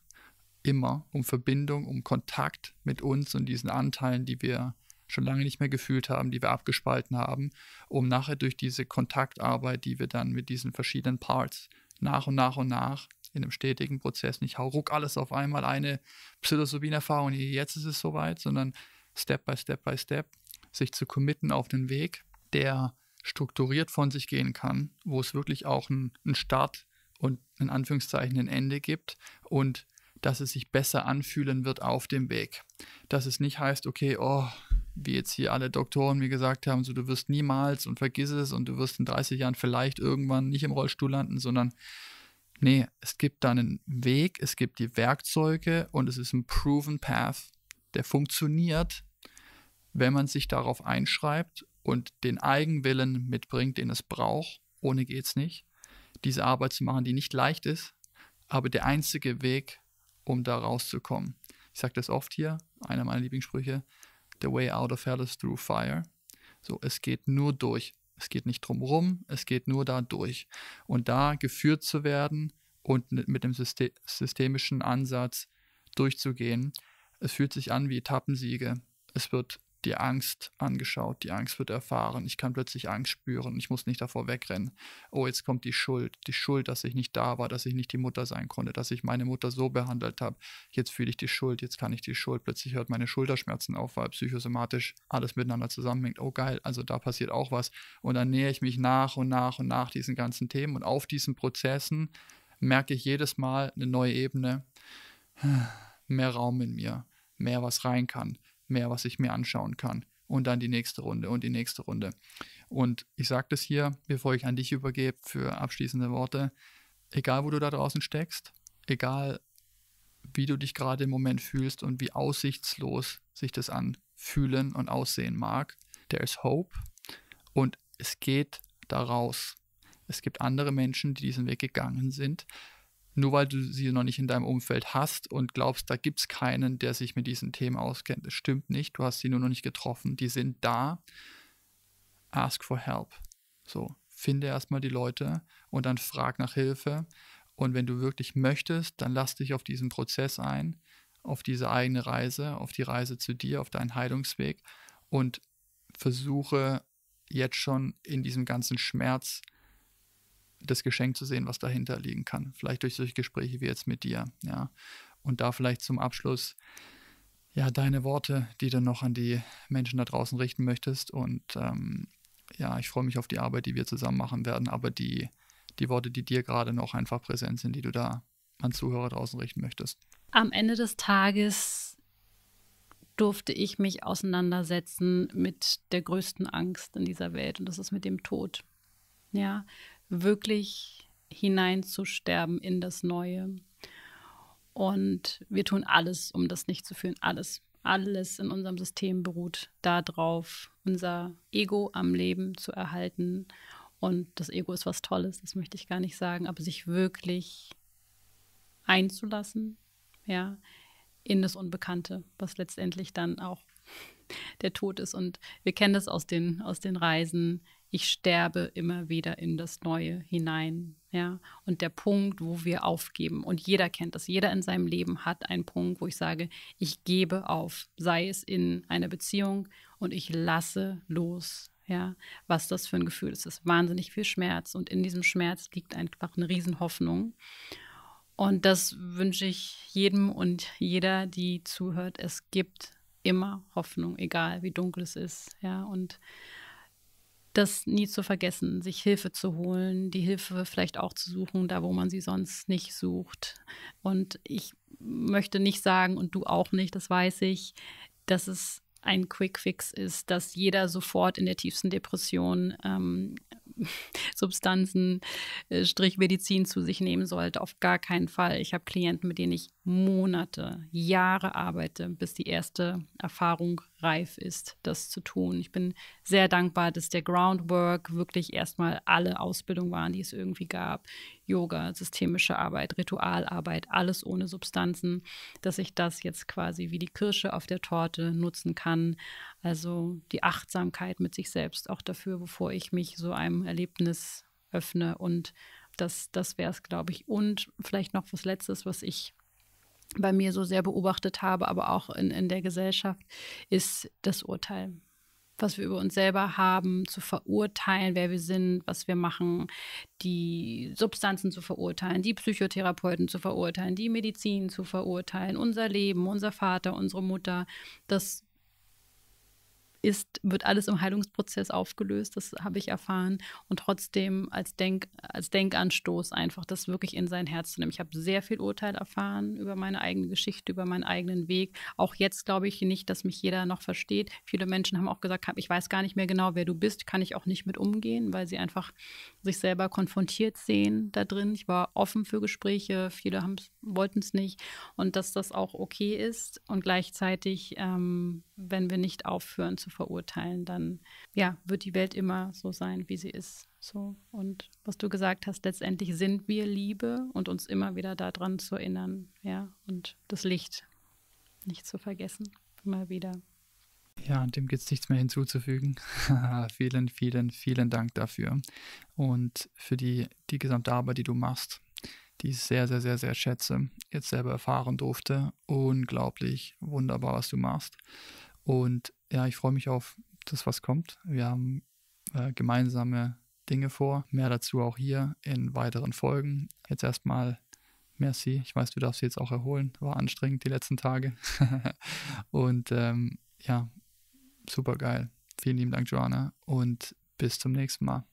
immer um Verbindung, um Kontakt mit uns und diesen Anteilen, die wir schon lange nicht mehr gefühlt haben, die wir abgespalten haben, um nachher durch diese Kontaktarbeit, die wir dann mit diesen verschiedenen Parts nach und nach und nach in einem stetigen Prozess. Nicht hau ruck alles auf einmal eine Psilocybin-Erfahrung, jetzt ist es soweit, sondern Step by Step by Step sich zu committen auf den Weg, der strukturiert von sich gehen kann, wo es wirklich auch einen, Start und in Anführungszeichen ein Ende gibt und dass es sich besser anfühlen wird auf dem Weg. Dass es nicht heißt, okay, oh, wie jetzt hier alle Doktoren mir gesagt haben, so du wirst niemals und vergiss es und du wirst in 30 Jahren vielleicht irgendwann nicht im Rollstuhl landen, sondern Nee, es gibt da einen Weg, es gibt die Werkzeuge und es ist ein proven Path, der funktioniert, wenn man sich darauf einschreibt und den Eigenwillen mitbringt, den es braucht. Ohne geht's nicht. Diese Arbeit zu machen, die nicht leicht ist, aber der einzige Weg, um da rauszukommen. Ich sage das oft hier, einer meiner Lieblingssprüche: The way out of hell is through fire. So, es geht nur durch es geht nicht drumherum, es geht nur da durch. Und da geführt zu werden und mit dem systemischen Ansatz durchzugehen, es fühlt sich an wie Etappensiege. Es wird die Angst angeschaut, die Angst wird erfahren, ich kann plötzlich Angst spüren, ich muss nicht davor wegrennen. Oh, jetzt kommt die Schuld, die Schuld, dass ich nicht da war, dass ich nicht die Mutter sein konnte, dass ich meine Mutter so behandelt habe. Jetzt fühle ich die Schuld, jetzt kann ich die Schuld, plötzlich hört meine Schulterschmerzen auf, weil psychosomatisch alles miteinander zusammenhängt. Oh geil, also da passiert auch was und dann nähe ich mich nach und nach und nach diesen ganzen Themen und auf diesen Prozessen merke ich jedes Mal eine neue Ebene, mehr Raum in mir, mehr was rein kann mehr, was ich mir anschauen kann. Und dann die nächste Runde und die nächste Runde. Und ich sage das hier, bevor ich an dich übergebe für abschließende Worte. Egal, wo du da draußen steckst, egal, wie du dich gerade im Moment fühlst und wie aussichtslos sich das anfühlen und aussehen mag, there is hope und es geht daraus. Es gibt andere Menschen, die diesen Weg gegangen sind nur weil du sie noch nicht in deinem Umfeld hast und glaubst, da gibt es keinen, der sich mit diesen Themen auskennt. Das stimmt nicht, du hast sie nur noch nicht getroffen. Die sind da. Ask for help. So, finde erstmal die Leute und dann frag nach Hilfe. Und wenn du wirklich möchtest, dann lass dich auf diesen Prozess ein, auf diese eigene Reise, auf die Reise zu dir, auf deinen Heilungsweg und versuche jetzt schon in diesem ganzen Schmerz das Geschenk zu sehen, was dahinter liegen kann. Vielleicht durch solche Gespräche wie jetzt mit dir, ja. Und da vielleicht zum Abschluss, ja, deine Worte, die du noch an die Menschen da draußen richten möchtest. Und ähm, ja, ich freue mich auf die Arbeit, die wir zusammen machen werden, aber die, die Worte, die dir gerade noch einfach präsent sind, die du da an Zuhörer draußen richten möchtest. Am Ende des Tages durfte ich mich auseinandersetzen mit der größten Angst in dieser Welt und das ist mit dem Tod. Ja, wirklich hineinzusterben in das Neue. Und wir tun alles, um das nicht zu fühlen. Alles. Alles in unserem System beruht darauf, unser Ego am Leben zu erhalten. Und das Ego ist was Tolles, das möchte ich gar nicht sagen, aber sich wirklich einzulassen, ja, in das Unbekannte, was letztendlich dann auch der Tod ist. Und wir kennen das aus den, aus den Reisen, ich sterbe immer wieder in das Neue hinein. Ja, und der Punkt, wo wir aufgeben. Und jeder kennt das. Jeder in seinem Leben hat einen Punkt, wo ich sage, ich gebe auf. Sei es in einer Beziehung und ich lasse los. Ja, was das für ein Gefühl ist. Es ist wahnsinnig viel Schmerz. Und in diesem Schmerz liegt einfach eine Riesenhoffnung. Und das wünsche ich jedem und jeder, die zuhört. Es gibt immer Hoffnung, egal wie dunkel es ist. Ja, und das nie zu vergessen, sich Hilfe zu holen, die Hilfe vielleicht auch zu suchen, da wo man sie sonst nicht sucht. Und ich möchte nicht sagen, und du auch nicht, das weiß ich, dass es ein Quick Fix ist, dass jeder sofort in der tiefsten Depression ähm, Substanzen, äh, Strichmedizin zu sich nehmen sollte. Auf gar keinen Fall. Ich habe Klienten, mit denen ich Monate, Jahre arbeite, bis die erste Erfahrung reif ist, das zu tun. Ich bin sehr dankbar, dass der Groundwork wirklich erstmal alle Ausbildungen waren, die es irgendwie gab. Yoga, systemische Arbeit, Ritualarbeit, alles ohne Substanzen, dass ich das jetzt quasi wie die Kirsche auf der Torte nutzen kann. Also die Achtsamkeit mit sich selbst auch dafür, bevor ich mich so einem Erlebnis öffne und das, das wäre es, glaube ich. Und vielleicht noch was Letztes, was ich bei mir so sehr beobachtet habe, aber auch in, in der Gesellschaft, ist das Urteil. Was wir über uns selber haben, zu verurteilen, wer wir sind, was wir machen, die Substanzen zu verurteilen, die Psychotherapeuten zu verurteilen, die Medizin zu verurteilen, unser Leben, unser Vater, unsere Mutter, das ist, wird alles im Heilungsprozess aufgelöst, das habe ich erfahren. Und trotzdem als, Denk, als Denkanstoß einfach das wirklich in sein Herz zu nehmen. Ich habe sehr viel Urteil erfahren über meine eigene Geschichte, über meinen eigenen Weg. Auch jetzt glaube ich nicht, dass mich jeder noch versteht. Viele Menschen haben auch gesagt, ich weiß gar nicht mehr genau, wer du bist, kann ich auch nicht mit umgehen, weil sie einfach sich selber konfrontiert sehen da drin. Ich war offen für Gespräche, viele wollten es nicht. Und dass das auch okay ist und gleichzeitig, ähm, wenn wir nicht aufhören zu verurteilen, dann ja, wird die Welt immer so sein, wie sie ist. So. Und was du gesagt hast, letztendlich sind wir Liebe und uns immer wieder daran zu erinnern, ja, und das Licht nicht zu vergessen, immer wieder. Ja, und dem gibt es nichts mehr hinzuzufügen. vielen, vielen, vielen Dank dafür und für die, die gesamte Arbeit, die du machst, die ich sehr, sehr, sehr, sehr schätze, jetzt selber erfahren durfte. Unglaublich wunderbar, was du machst. Und ja, ich freue mich auf das, was kommt. Wir haben äh, gemeinsame Dinge vor. Mehr dazu auch hier in weiteren Folgen. Jetzt erstmal merci. Ich weiß, du darfst dich jetzt auch erholen. War anstrengend die letzten Tage. Und ähm, ja, super geil. Vielen lieben Dank, Joanna. Und bis zum nächsten Mal.